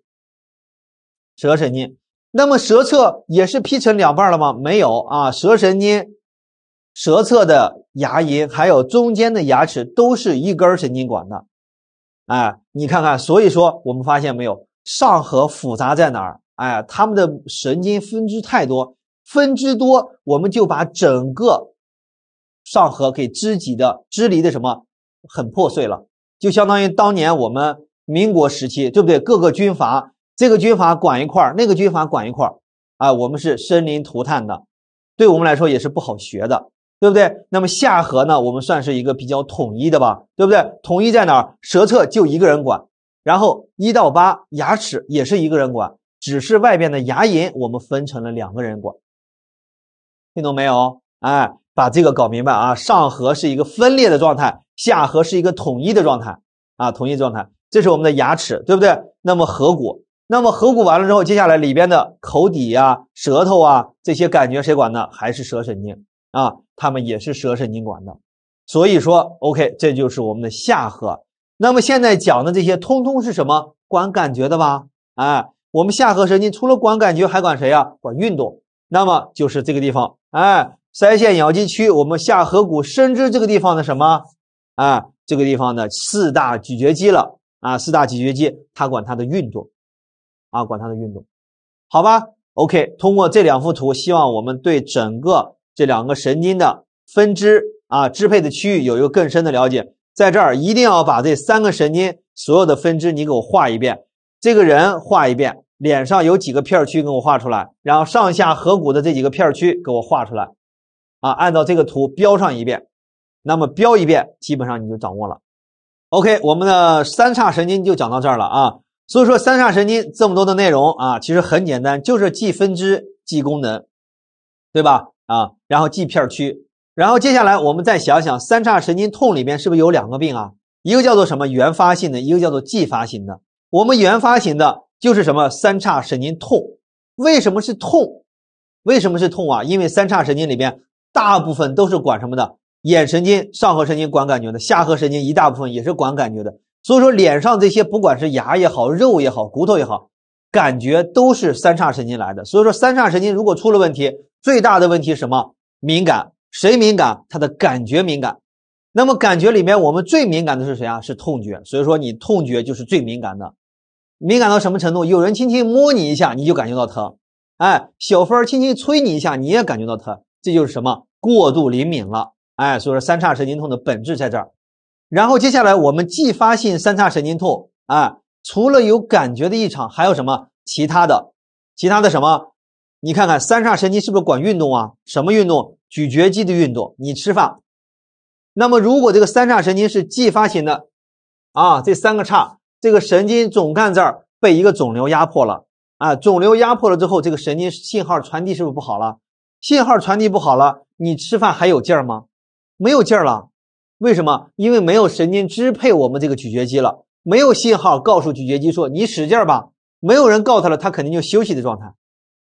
舌神经。那么舌侧也是劈成两半了吗？没有啊，舌神经、舌侧的牙龈还有中间的牙齿都是一根神经管的。哎，你看看，所以说我们发现没有，上颌复杂在哪儿？哎，他们的神经分支太多，分支多，我们就把整个。上颌给肢起的支离的什么很破碎了，就相当于当年我们民国时期，对不对？各个军阀，这个军阀管一块儿，那个军阀管一块儿，啊，我们是生灵涂炭的，对我们来说也是不好学的，对不对？那么下颌呢，我们算是一个比较统一的吧，对不对？统一在哪儿？舌侧就一个人管，然后一到八牙齿也是一个人管，只是外边的牙龈我们分成了两个人管，听懂没有？哎。把这个搞明白啊，上颌是一个分裂的状态，下颌是一个统一的状态啊，统一状态。这是我们的牙齿，对不对？那么颌骨，那么颌骨完了之后，接下来里边的口底呀、舌头啊这些感觉谁管呢？还是舌神经啊？他们也是舌神经管的。所以说，OK，这就是我们的下颌。那么现在讲的这些，通通是什么？管感觉的吧？哎，我们下颌神经除了管感觉，还管谁呀？管运动。那么就是这个地方，哎。腮腺咬肌区，我们下颌骨深知这个地方的什么啊？这个地方的四大咀嚼肌了啊！四大咀嚼肌，它管它的运动啊，管它的运动，好吧？OK，通过这两幅图，希望我们对整个这两个神经的分支啊支配的区域有一个更深的了解。在这儿一定要把这三个神经所有的分支你给我画一遍，这个人画一遍，脸上有几个片儿区给我画出来，然后上下颌骨的这几个片儿区给我画出来。啊，按照这个图标上一遍，那么标一遍，基本上你就掌握了。OK，我们的三叉神经就讲到这儿了啊。所以说，三叉神经这么多的内容啊，其实很简单，就是记分支、记功能，对吧？啊，然后记片区，然后接下来我们再想想，三叉神经痛里面是不是有两个病啊？一个叫做什么原发性的，一个叫做继发性的。我们原发型的就是什么三叉神经痛？为什么是痛？为什么是痛啊？因为三叉神经里边。大部分都是管什么的？眼神经、上颌神经管感觉的，下颌神经一大部分也是管感觉的。所以说脸上这些，不管是牙也好、肉也好、骨头也好，感觉都是三叉神经来的。所以说三叉神经如果出了问题，最大的问题是什么？敏感，谁敏感？他的感觉敏感。那么感觉里面，我们最敏感的是谁啊？是痛觉。所以说你痛觉就是最敏感的，敏感到什么程度？有人轻轻摸你一下，你就感觉到疼。哎，小芬儿轻轻吹你一下，你也感觉到疼。这就是什么？过度灵敏了，哎，所以说三叉神经痛的本质在这儿。然后接下来我们继发性三叉神经痛，哎，除了有感觉的异常，还有什么其他的？其他的什么？你看看三叉神经是不是管运动啊？什么运动？咀嚼肌的运动，你吃饭。那么如果这个三叉神经是继发性的，啊，这三个叉，这个神经总干这儿被一个肿瘤压迫了，啊，肿瘤压迫了之后，这个神经信号传递是不是不好了？信号传递不好了。你吃饭还有劲儿吗？没有劲儿了，为什么？因为没有神经支配我们这个咀嚼肌了，没有信号告诉咀嚼肌说你使劲儿吧，没有人告诉他了，他肯定就休息的状态，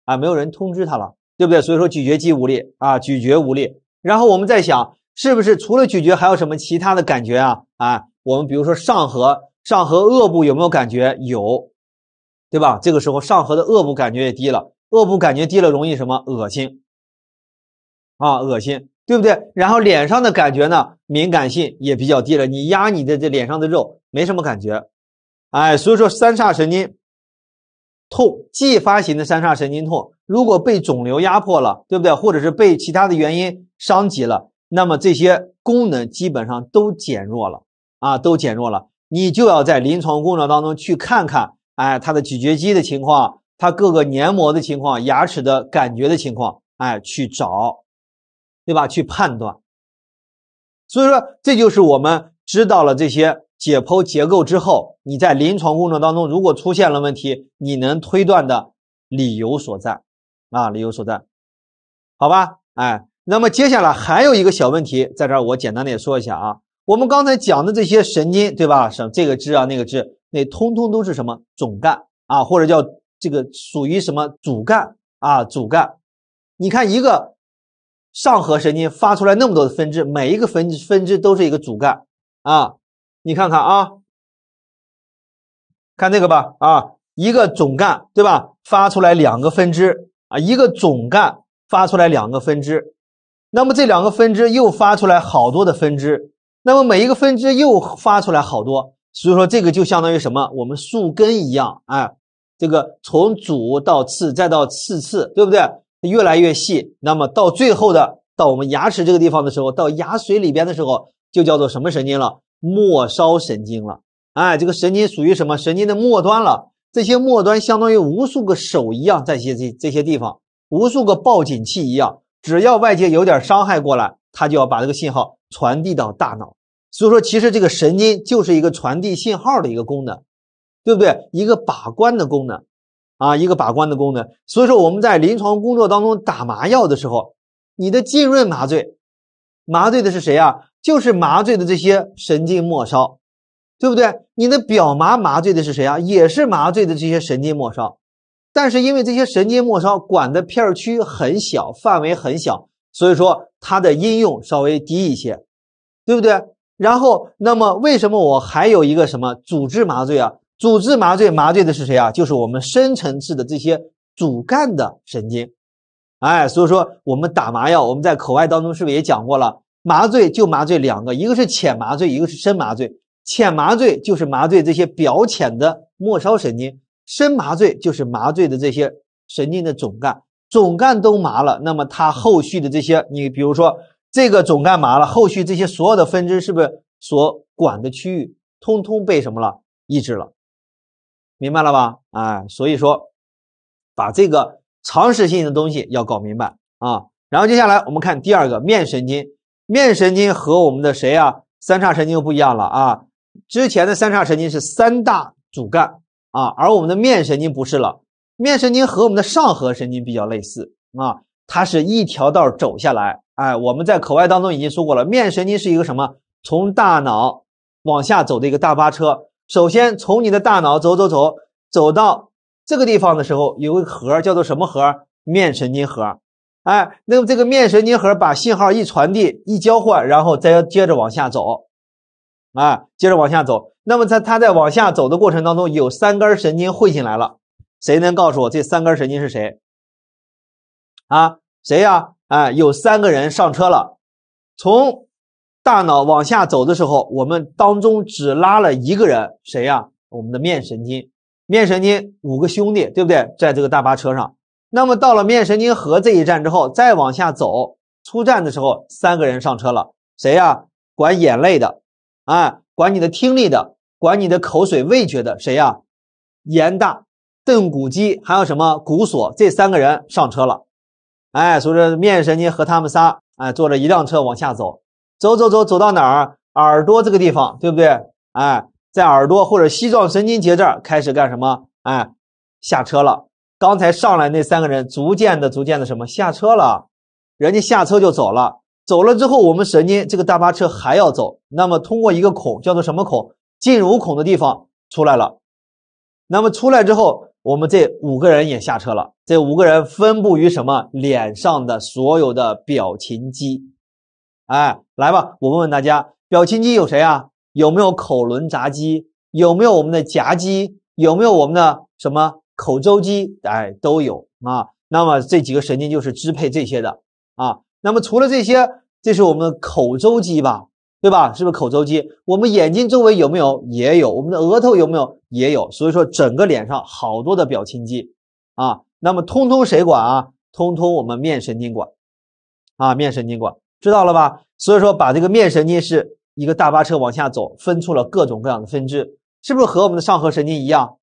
啊，没有人通知他了，对不对？所以说咀嚼肌无力啊，咀嚼无力。然后我们在想，是不是除了咀嚼还有什么其他的感觉啊？啊，我们比如说上颌、上颌腭部有没有感觉？有，对吧？这个时候上颌的腭部感觉也低了，腭部感觉低了容易什么？恶心。啊，恶心，对不对？然后脸上的感觉呢，敏感性也比较低了。你压你的这脸上的肉，没什么感觉。哎，所以说三叉神经痛继发型的三叉神经痛，如果被肿瘤压迫了，对不对？或者是被其他的原因伤及了，那么这些功能基本上都减弱了。啊，都减弱了。你就要在临床工作当中去看看，哎，他的咀嚼肌的情况，它各个黏膜的情况，牙齿的感觉的情况，哎，去找。对吧？去判断，所以说这就是我们知道了这些解剖结构之后，你在临床工作当中如果出现了问题，你能推断的理由所在啊，理由所在，好吧？哎，那么接下来还有一个小问题，在这儿我简单的也说一下啊。我们刚才讲的这些神经，对吧？什这个支啊，那个支，那通通都是什么总干啊，或者叫这个属于什么主干啊，主干。你看一个。上颌神经发出来那么多的分支，每一个分支分支都是一个主干啊！你看看啊，看这个吧啊，一个总干对吧？发出来两个分支啊，一个总干发出来两个分支，那么这两个分支又发出来好多的分支，那么每一个分支又发出来好多，所以说这个就相当于什么？我们树根一样，哎，这个从主到次再到次次，对不对？越来越细，那么到最后的到我们牙齿这个地方的时候，到牙髓里边的时候，就叫做什么神经了？末梢神经了。哎，这个神经属于什么？神经的末端了。这些末端相当于无数个手一样，在些这这些地方，无数个报警器一样，只要外界有点伤害过来，它就要把这个信号传递到大脑。所以说，其实这个神经就是一个传递信号的一个功能，对不对？一个把关的功能。啊，一个把关的功能，所以说我们在临床工作当中打麻药的时候，你的浸润麻醉，麻醉的是谁啊？就是麻醉的这些神经末梢，对不对？你的表麻麻醉的是谁啊？也是麻醉的这些神经末梢，但是因为这些神经末梢管的片区很小，范围很小，所以说它的应用稍微低一些，对不对？然后，那么为什么我还有一个什么组织麻醉啊？组织麻醉，麻醉的是谁啊？就是我们深层次的这些主干的神经。哎，所以说我们打麻药，我们在口外当中是不是也讲过了？麻醉就麻醉两个，一个是浅麻醉，一个是深麻醉。浅麻醉就是麻醉这些表浅的末梢神经，深麻醉就是麻醉的这些神经的总干。总干都麻了，那么它后续的这些，你比如说这个总干麻了，后续这些所有的分支是不是所管的区域通通被什么了抑制了？明白了吧？哎，所以说，把这个常识性的东西要搞明白啊。然后接下来我们看第二个面神经。面神经和我们的谁啊？三叉神经又不一样了啊。之前的三叉神经是三大主干啊，而我们的面神经不是了。面神经和我们的上颌神经比较类似啊，它是一条道走下来。哎，我们在口外当中已经说过了，面神经是一个什么？从大脑往下走的一个大巴车。首先，从你的大脑走走走，走到这个地方的时候，有个核叫做什么核？面神经核。哎，那么这个面神经核把信号一传递、一交换，然后再接着往下走，啊，接着往下走。那么它它在往下走的过程当中，有三根神经汇进来了。谁能告诉我这三根神经是谁？啊，谁呀？啊，有三个人上车了，从。大脑往下走的时候，我们当中只拉了一个人，谁呀？我们的面神经，面神经五个兄弟，对不对？在这个大巴车上，那么到了面神经核这一站之后，再往下走出站的时候，三个人上车了，谁呀？管眼泪的，哎，管你的听力的，管你的口水味觉的，谁呀？颜大、邓骨肌，还有什么骨锁？这三个人上车了，哎，所以说面神经和他们仨，哎，坐着一辆车往下走。走走走，走到哪儿？耳朵这个地方，对不对？哎，在耳朵或者膝状神经节这儿开始干什么？哎，下车了。刚才上来那三个人，逐渐的、逐渐的什么？下车了，人家下车就走了。走了之后，我们神经这个大巴车还要走，那么通过一个孔，叫做什么孔？进入孔的地方出来了。那么出来之后，我们这五个人也下车了。这五个人分布于什么？脸上的所有的表情肌。哎，来吧，我问问大家，表情肌有谁啊？有没有口轮匝肌？有没有我们的颊肌？有没有我们的什么口周肌？哎，都有啊。那么这几个神经就是支配这些的啊。那么除了这些，这是我们口周肌吧？对吧？是不是口周肌？我们眼睛周围有没有？也有。我们的额头有没有？也有。所以说，整个脸上好多的表情肌啊。那么通通谁管啊？通通我们面神经管啊，面神经管。知道了吧？所以说，把这个面神经是一个大巴车往下走，分出了各种各样的分支，是不是和我们的上颌神经一样？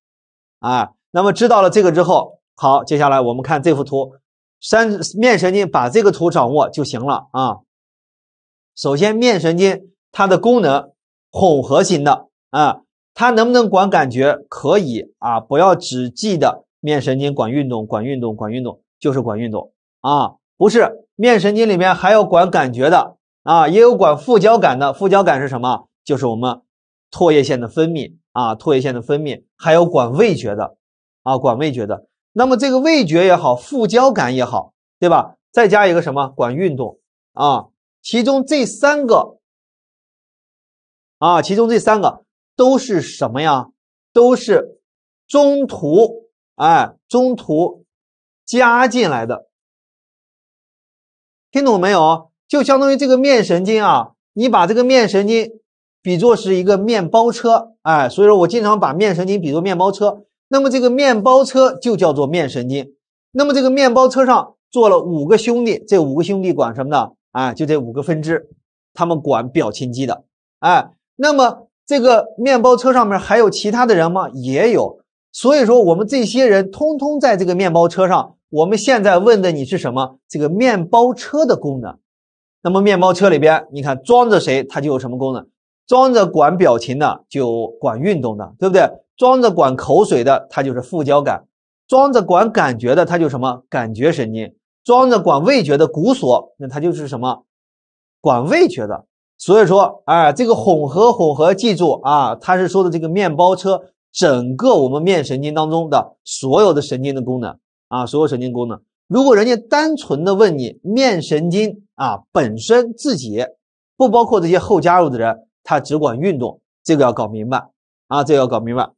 啊，那么知道了这个之后，好，接下来我们看这幅图，三面神经把这个图掌握就行了啊。首先，面神经它的功能混合型的啊，它能不能管感觉？可以啊，不要只记得面神经管运动，管运动，管运动，就是管运动啊，不是。面神经里面还有管感觉的啊，也有管副交感的。副交感是什么？就是我们唾液腺的分泌啊，唾液腺的分泌还有管味觉的啊，管味觉的。那么这个味觉也好，副交感也好，对吧？再加一个什么？管运动啊。其中这三个啊，其中这三个都是什么呀？都是中途哎，中途加进来的。听懂没有？就相当于这个面神经啊，你把这个面神经比作是一个面包车，哎，所以说我经常把面神经比作面包车。那么这个面包车就叫做面神经。那么这个面包车上坐了五个兄弟，这五个兄弟管什么呢？哎，就这五个分支，他们管表情肌的。哎，那么这个面包车上面还有其他的人吗？也有。所以说我们这些人通通在这个面包车上。我们现在问的你是什么？这个面包车的功能。那么面包车里边，你看装着谁，它就有什么功能。装着管表情的，就管运动的，对不对？装着管口水的，它就是副交感；装着管感觉的，它就什么感觉神经；装着管味觉的骨锁，那它就是什么管味觉的。所以说，哎，这个混合混合，记住啊，它是说的这个面包车整个我们面神经当中的所有的神经的功能。啊，所有神经功能。如果人家单纯的问你面神经啊本身自己，不包括这些后加入的人，他只管运动，这个要搞明白啊，这个要搞明白。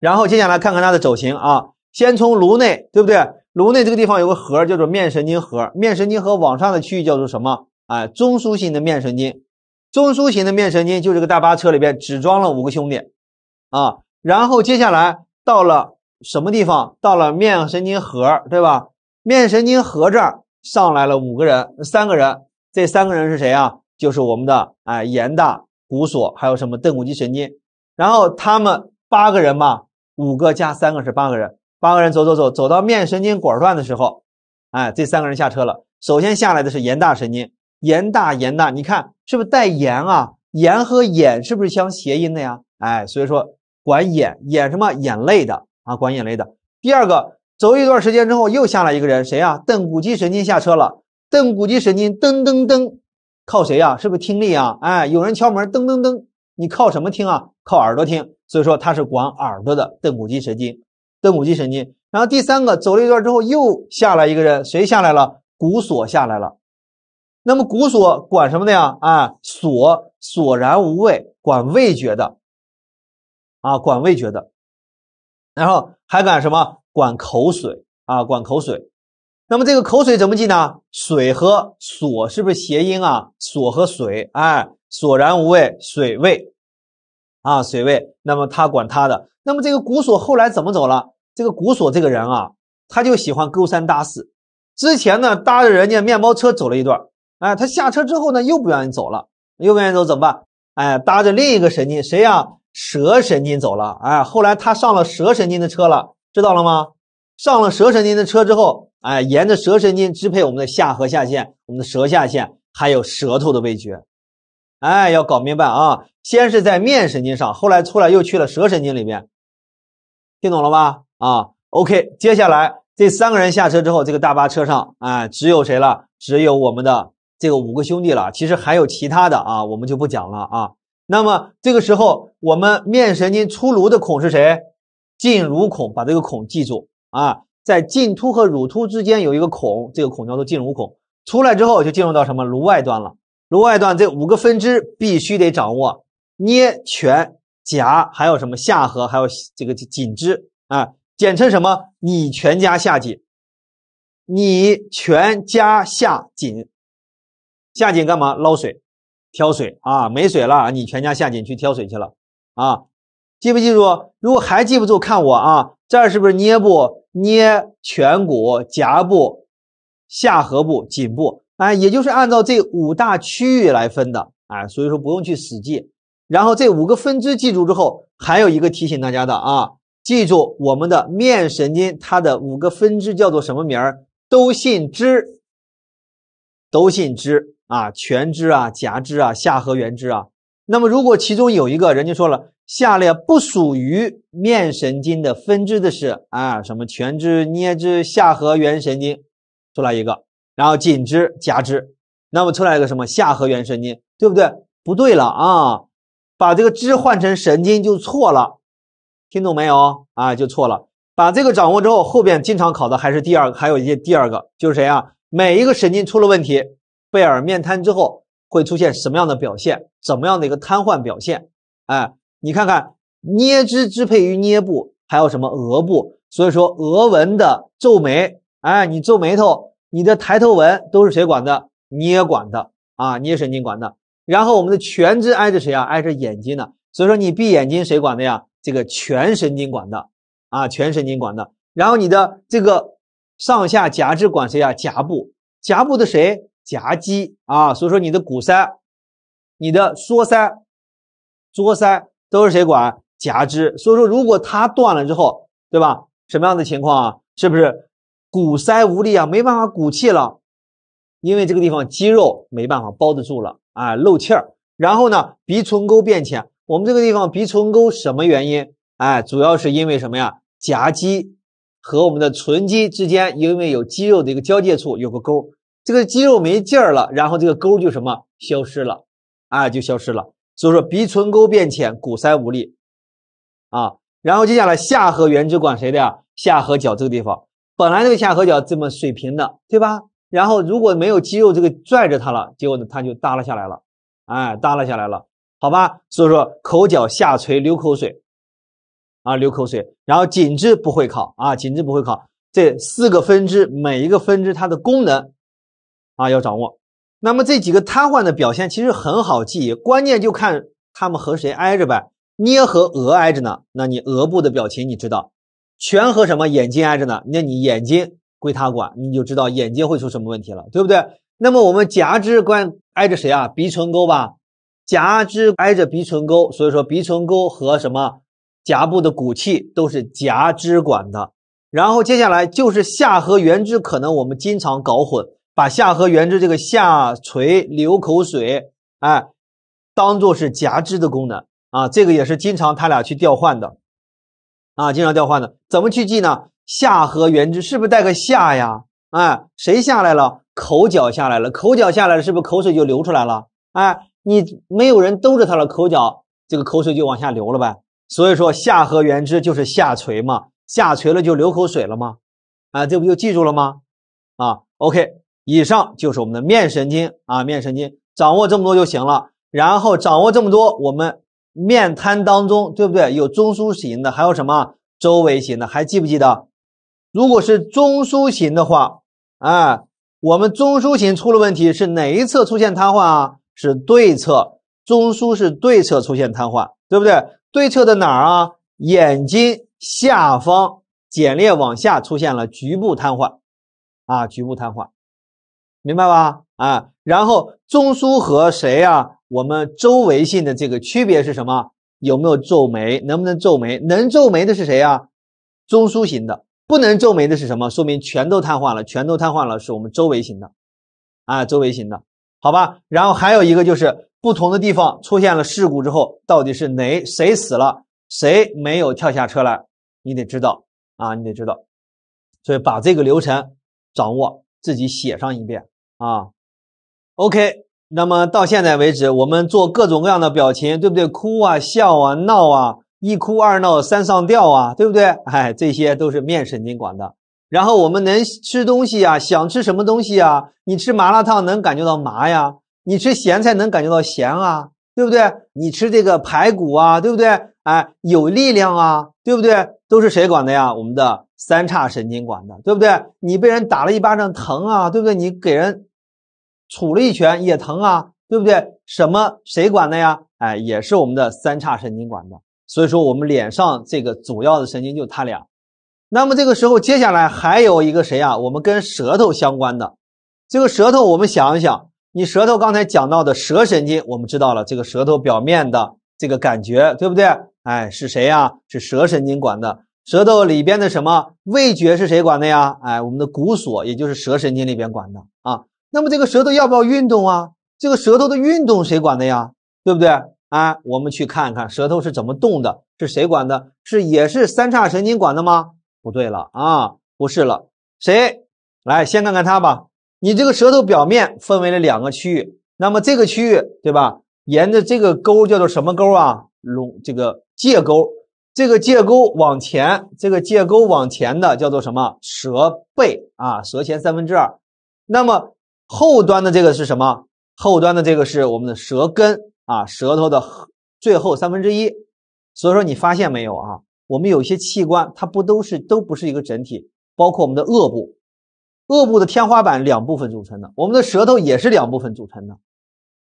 然后接下来看看它的走形啊，先从颅内，对不对？颅内这个地方有个核叫做面神经核，面神经核往上的区域叫做什么？哎，中枢型的面神经，中枢型的面神经就是个大巴车里边只装了五个兄弟，啊，然后接下来到了。什么地方到了面神经核，对吧？面神经核这儿上来了五个人，三个人，这三个人是谁啊？就是我们的哎，眼大、骨锁，还有什么邓骨肌神经。然后他们八个人嘛，五个加三个是八个人。八个人走走走，走到面神经管段的时候，哎，这三个人下车了。首先下来的是眼大神经，眼大眼大，你看是不是带眼啊？眼和眼是不是相谐音的呀？哎，所以说管眼眼什么眼泪的。啊，管眼泪的。第二个走一段时间之后，又下来一个人，谁呀？邓骨肌神经下车了。邓骨肌神经噔噔噔，靠谁呀？是不是听力啊？哎，有人敲门，噔噔噔，你靠什么听啊？靠耳朵听。所以说他是管耳朵的。邓骨肌神经，邓骨肌神经。然后第三个走了一段之后，又下来一个人，谁下来了？骨锁下来了。那么骨锁管什么的呀？啊，锁，索然无味，管味觉的。啊，管味觉的。然后还敢什么管口水啊？管口水，那么这个口水怎么记呢？水和锁是不是谐音啊？锁和水，哎，索然无味，水味啊，水味。那么他管他的，那么这个古锁后来怎么走了？这个古锁这个人啊，他就喜欢勾三搭四。之前呢，搭着人家面包车走了一段，哎，他下车之后呢，又不愿意走了，又不愿意走怎么办？哎，搭着另一个神经，谁呀？舌神经走了，哎，后来他上了舌神经的车了，知道了吗？上了舌神经的车之后，哎，沿着舌神经支配我们的下颌下线、我们的舌下线，还有舌头的味觉。哎，要搞明白啊！先是在面神经上，后来出来又去了舌神经里面。听懂了吧？啊，OK，接下来这三个人下车之后，这个大巴车上，哎，只有谁了？只有我们的这个五个兄弟了。其实还有其他的啊，我们就不讲了啊。那么这个时候，我们面神经出颅的孔是谁？进乳孔，把这个孔记住啊，在进突和乳突之间有一个孔，这个孔叫做进乳孔。出来之后就进入到什么颅外端了？颅外端这五个分支必须得掌握：捏拳、夹，还有什么下颌，还有这个颈支啊，简称什么？你全家下颈，你全家下颈，下颈干嘛？捞水。挑水啊，没水了，你全家下井去挑水去了啊？记不记住？如果还记不住，看我啊，这儿是不是捏部、捏颧骨、颊部、下颌部、颈部啊？也就是按照这五大区域来分的啊，所以说不用去死记。然后这五个分支记住之后，还有一个提醒大家的啊，记住我们的面神经它的五个分支叫做什么名儿？都姓支，都姓支。啊，全支啊，颊支啊，下颌缘支啊。那么，如果其中有一个人家说了，下列不属于面神经的分支的是啊，什么全支、捏支、下颌缘神经，出来一个，然后颈支、颊支，那么出来一个什么下颌缘神经，对不对？不对了啊，把这个支换成神经就错了，听懂没有啊？就错了。把这个掌握之后，后边经常考的还是第二个，还有一些第二个就是谁啊？每一个神经出了问题。贝尔面瘫之后会出现什么样的表现？怎么样的一个瘫痪表现？哎，你看看，捏肢支配于捏部，还有什么额部？所以说额纹的皱眉，哎，你皱眉头，你的抬头纹都是谁管的？捏管的啊，捏神经管的。然后我们的全肢挨着谁啊？挨着眼睛的。所以说你闭眼睛谁管的呀？这个全神经管的啊，全神经管的。然后你的这个上下颊肢管谁啊？颊部，颊部的谁？夹肌啊，所以说你的鼓腮、你的缩腮、缩腮都是谁管？夹肌。所以说，如果它断了之后，对吧？什么样的情况啊？是不是鼓腮无力啊？没办法鼓气了，因为这个地方肌肉没办法包得住了啊，漏气儿。然后呢，鼻唇沟变浅。我们这个地方鼻唇沟什么原因？哎，主要是因为什么呀？夹肌和我们的唇肌之间，因为有肌肉的一个交界处有个沟。这个肌肉没劲儿了，然后这个沟就什么消失了，啊，就消失了。所以说鼻唇沟变浅，骨塞无力，啊，然后接下来下颌缘锥管谁的呀？下颌角这个地方本来这个下颌角这么水平的，对吧？然后如果没有肌肉这个拽着它了，结果呢，它就耷拉下来了，哎，耷拉下来了，好吧？所以说口角下垂，流口水，啊，流口水。然后颈致不会考啊，颈致不会考这四个分支，每一个分支它的功能。啊，要掌握。那么这几个瘫痪的表现其实很好记，关键就看他们和谁挨着呗。捏和额挨着呢，那你额部的表情你知道。颧和什么眼睛挨着呢？那你眼睛归他管，你就知道眼睛会出什么问题了，对不对？那么我们颊支关挨着谁啊？鼻唇沟吧，颊支挨着鼻唇沟，所以说鼻唇沟和什么颊部的骨气都是颊支管的。然后接下来就是下颌缘支，可能我们经常搞混。把下颌缘支这个下垂流口水，哎，当做是颊支的功能啊，这个也是经常他俩去调换的，啊，经常调换的，怎么去记呢？下颌缘支是不是带个下呀？哎，谁下来了？口角下来了，口角下来了，是不是口水就流出来了？哎，你没有人兜着它了，口角这个口水就往下流了呗。所以说下颌缘支就是下垂嘛，下垂了就流口水了吗？啊，这不就记住了吗？啊，OK。以上就是我们的面神经啊，面神经掌握这么多就行了。然后掌握这么多，我们面瘫当中，对不对？有中枢型的，还有什么周围型的？还记不记得？如果是中枢型的话，哎，我们中枢型出了问题是哪一侧出现瘫痪啊？是对侧中枢是对侧出现瘫痪，对不对？对侧的哪儿啊？眼睛下方睑裂往下出现了局部瘫痪啊，局部瘫痪。明白吧？啊，然后中枢和谁呀？我们周围性的这个区别是什么？有没有皱眉？能不能皱眉？能皱眉的是谁啊？中枢型的，不能皱眉的是什么？说明全都瘫痪了，全都瘫痪了，是我们周围型的，啊，周围型的，好吧？然后还有一个就是不同的地方出现了事故之后，到底是哪谁死了，谁没有跳下车来？你得知道啊，你得知道，所以把这个流程掌握。自己写上一遍啊，OK。那么到现在为止，我们做各种各样的表情，对不对？哭啊、笑啊、闹啊，一哭二闹三上吊啊，对不对？哎，这些都是面神经管的。然后我们能吃东西啊，想吃什么东西啊？你吃麻辣烫能感觉到麻呀，你吃咸菜能感觉到咸啊，对不对？你吃这个排骨啊，对不对？哎，有力量啊。对不对？都是谁管的呀？我们的三叉神经管的，对不对？你被人打了一巴掌，疼啊，对不对？你给人杵了一拳也疼啊，对不对？什么谁管的呀？哎，也是我们的三叉神经管的。所以说，我们脸上这个主要的神经就它俩。那么这个时候，接下来还有一个谁啊？我们跟舌头相关的，这个舌头我们想一想，你舌头刚才讲到的舌神经，我们知道了这个舌头表面的这个感觉，对不对？哎，是谁呀？是舌神经管的舌头里边的什么味觉是谁管的呀？哎，我们的骨锁，也就是舌神经里边管的啊。那么这个舌头要不要运动啊？这个舌头的运动谁管的呀？对不对？哎，我们去看看舌头是怎么动的，是谁管的？是也是三叉神经管的吗？不对了啊，不是了。谁来先看看它吧？你这个舌头表面分为了两个区域，那么这个区域对吧？沿着这个沟叫做什么沟啊？龙这个界沟，这个界沟往前，这个界沟往前的叫做什么？舌背啊，舌前三分之二。那么后端的这个是什么？后端的这个是我们的舌根啊，舌头的最后三分之一。所以说你发现没有啊？我们有些器官它不都是都不是一个整体，包括我们的颚部，颚部的天花板两部分组成的，我们的舌头也是两部分组成的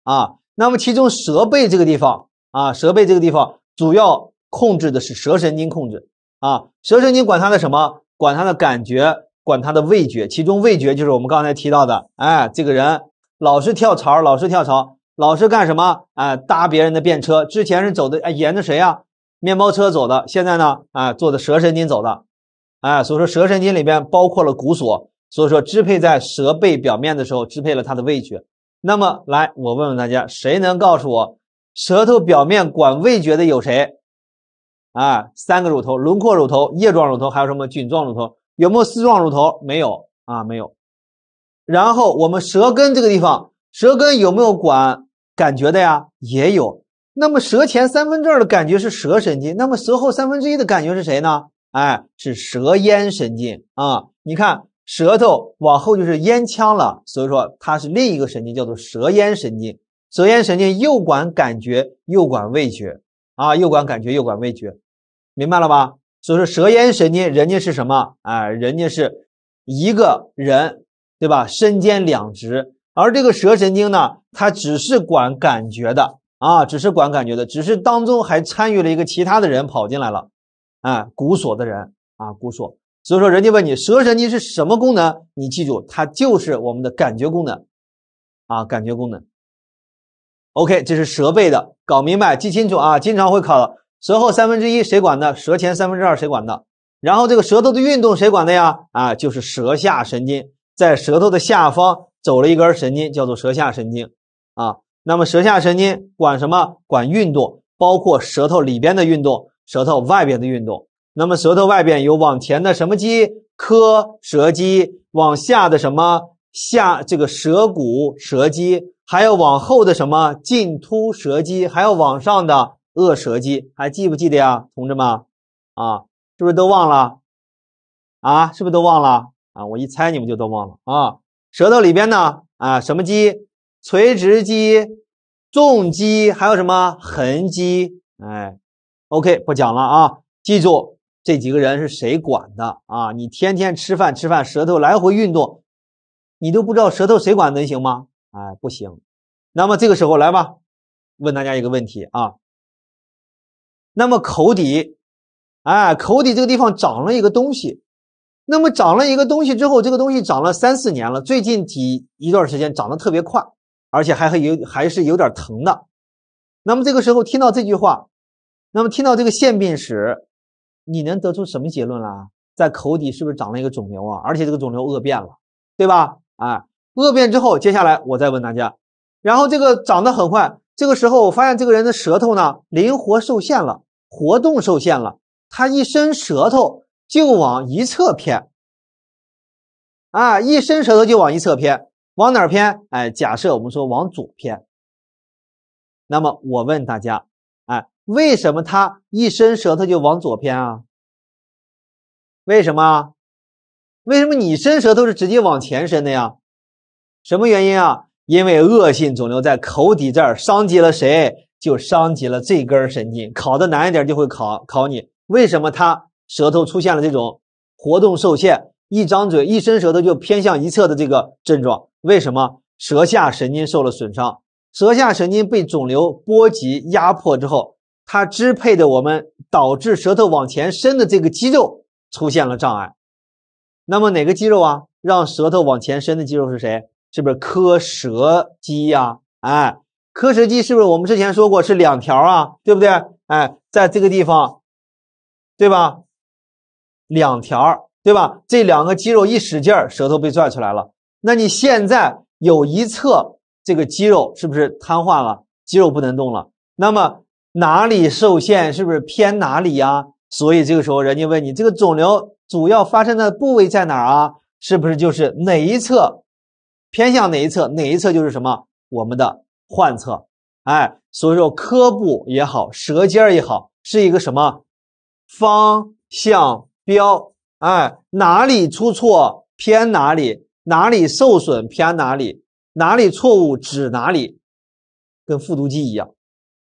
啊。那么其中舌背这个地方。啊，舌背这个地方主要控制的是舌神经控制啊，舌神经管它的什么？管它的感觉，管它的味觉。其中味觉就是我们刚才提到的，哎，这个人老是跳槽，老是跳槽，老是干什么？哎，搭别人的便车。之前是走的，哎，沿着谁呀？面包车走的。现在呢，哎，坐的舌神经走的。哎，所以说舌神经里边包括了骨锁，所以说支配在舌背表面的时候，支配了它的味觉。那么，来，我问问大家，谁能告诉我？舌头表面管味觉的有谁？啊，三个乳头，轮廓乳头、叶状乳头，还有什么菌状乳头？有没有丝状乳头？没有啊，没有。然后我们舌根这个地方，舌根有没有管感觉的呀？也有。那么舌前三分之二的感觉是舌神经，那么舌后三分之一的感觉是谁呢？哎，是舌咽神经啊。你看，舌头往后就是咽腔了，所以说它是另一个神经，叫做舌咽神经。舌咽神经又管感觉，又管味觉，啊，又管感觉，又管味觉，明白了吧？所以说，舌咽神经人家是什么？哎，人家是一个人，对吧？身兼两职。而这个舌神经呢，它只是管感觉的，啊，只是管感觉的，只是当中还参与了一个其他的人跑进来了，哎，骨锁的人，啊，骨锁。所以说，人家问你舌神经是什么功能，你记住，它就是我们的感觉功能，啊，感觉功能。OK，这是舌背的，搞明白，记清楚啊，经常会考。舌后三分之一谁管的？舌前三分之二谁管的？然后这个舌头的运动谁管的呀？啊，就是舌下神经，在舌头的下方走了一根神经，叫做舌下神经。啊，那么舌下神经管什么？管运动，包括舌头里边的运动，舌头外边的运动。那么舌头外边有往前的什么肌？颏舌肌，往下的什么下这个舌骨舌肌。还有往后的什么颈突舌肌，还有往上的腭舌肌，还记不记得呀，同志们？啊，是不是都忘了？啊，是不是都忘了？啊，我一猜你们就都忘了啊。舌头里边呢，啊，什么肌？垂直肌、纵肌，还有什么横肌？哎，OK，不讲了啊。记住这几个人是谁管的啊？你天天吃饭吃饭，舌头来回运动，你都不知道舌头谁管能行吗？哎，不行。那么这个时候来吧，问大家一个问题啊。那么口底，哎，口底这个地方长了一个东西。那么长了一个东西之后，这个东西长了三四年了，最近几一段时间长得特别快，而且还很有，还是有点疼的。那么这个时候听到这句话，那么听到这个腺病史，你能得出什么结论来？在口底是不是长了一个肿瘤啊？而且这个肿瘤恶变了，对吧？哎。恶变之后，接下来我再问大家，然后这个长得很快，这个时候我发现这个人的舌头呢，灵活受限了，活动受限了。他一伸舌头就往一侧偏，啊，一伸舌头就往一侧偏，往哪偏？哎，假设我们说往左偏。那么我问大家，哎，为什么他一伸舌头就往左偏啊？为什么？为什么你伸舌头是直接往前伸的呀？什么原因啊？因为恶性肿瘤在口底这儿伤及了谁，就伤及了这根神经。考的难一点，就会考考你为什么他舌头出现了这种活动受限，一张嘴一伸舌头就偏向一侧的这个症状。为什么舌下神经受了损伤？舌下神经被肿瘤波及压迫之后，它支配的我们导致舌头往前伸的这个肌肉出现了障碍。那么哪个肌肉啊？让舌头往前伸的肌肉是谁？是不是科舌肌呀？哎，科舌肌是不是我们之前说过是两条啊？对不对？哎，在这个地方，对吧？两条，对吧？这两个肌肉一使劲儿，舌头被拽出来了。那你现在有一侧这个肌肉是不是瘫痪了？肌肉不能动了。那么哪里受限？是不是偏哪里呀？所以这个时候人家问你，这个肿瘤主要发生的部位在哪儿啊？是不是就是哪一侧？偏向哪一侧，哪一侧就是什么，我们的患侧，哎，所以说，科部也好，舌尖也好，是一个什么方向标，哎，哪里出错偏哪里，哪里受损偏哪里，哪里错误指哪里，跟复读机一样，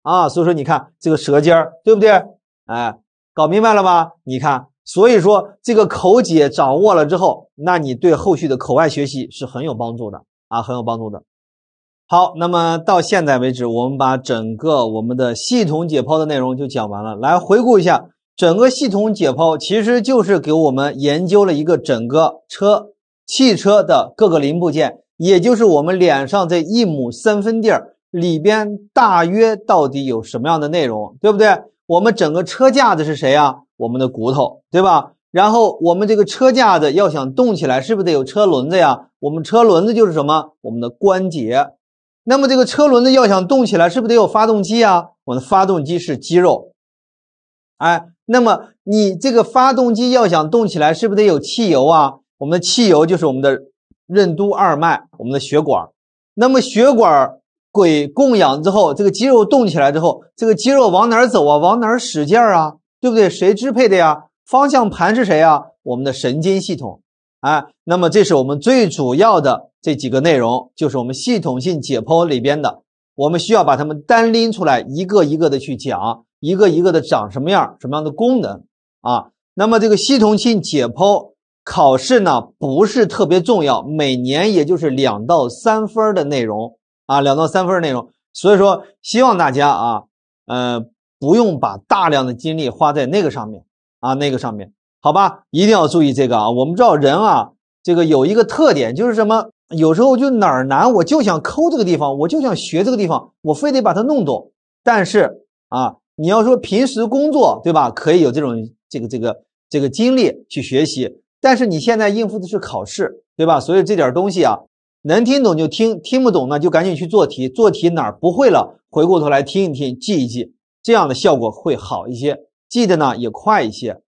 啊，所以说，你看这个舌尖对不对？哎，搞明白了吧？你看。所以说，这个口解掌握了之后，那你对后续的口外学习是很有帮助的啊，很有帮助的。好，那么到现在为止，我们把整个我们的系统解剖的内容就讲完了。来回顾一下，整个系统解剖其实就是给我们研究了一个整个车汽车的各个零部件，也就是我们脸上这一亩三分地儿里边大约到底有什么样的内容，对不对？我们整个车架子是谁呀？我们的骨头，对吧？然后我们这个车架子要想动起来，是不是得有车轮子呀？我们车轮子就是什么？我们的关节。那么这个车轮子要想动起来，是不是得有发动机啊？我们的发动机是肌肉。哎，那么你这个发动机要想动起来，是不是得有汽油啊？我们的汽油就是我们的任督二脉，我们的血管。那么血管给供氧之后，这个肌肉动起来之后，这个肌肉往哪儿走啊？往哪儿使劲儿啊？对不对？谁支配的呀？方向盘是谁呀？我们的神经系统，哎，那么这是我们最主要的这几个内容，就是我们系统性解剖里边的。我们需要把它们单拎出来，一个一个的去讲，一个一个的长什么样，什么样的功能啊？那么这个系统性解剖考试呢，不是特别重要，每年也就是两到三分的内容啊，两到三分内容。所以说，希望大家啊，呃。不用把大量的精力花在那个上面啊，那个上面，好吧，一定要注意这个啊。我们知道人啊，这个有一个特点，就是什么？有时候就哪儿难，我就想抠这个地方，我就想学这个地方，我非得把它弄懂。但是啊，你要说平时工作，对吧？可以有这种这个这个这个精力去学习。但是你现在应付的是考试，对吧？所以这点东西啊，能听懂就听，听不懂呢就赶紧去做题。做题哪儿不会了，回过头来听一听，记一记。这样的效果会好一些，记得呢也快一些。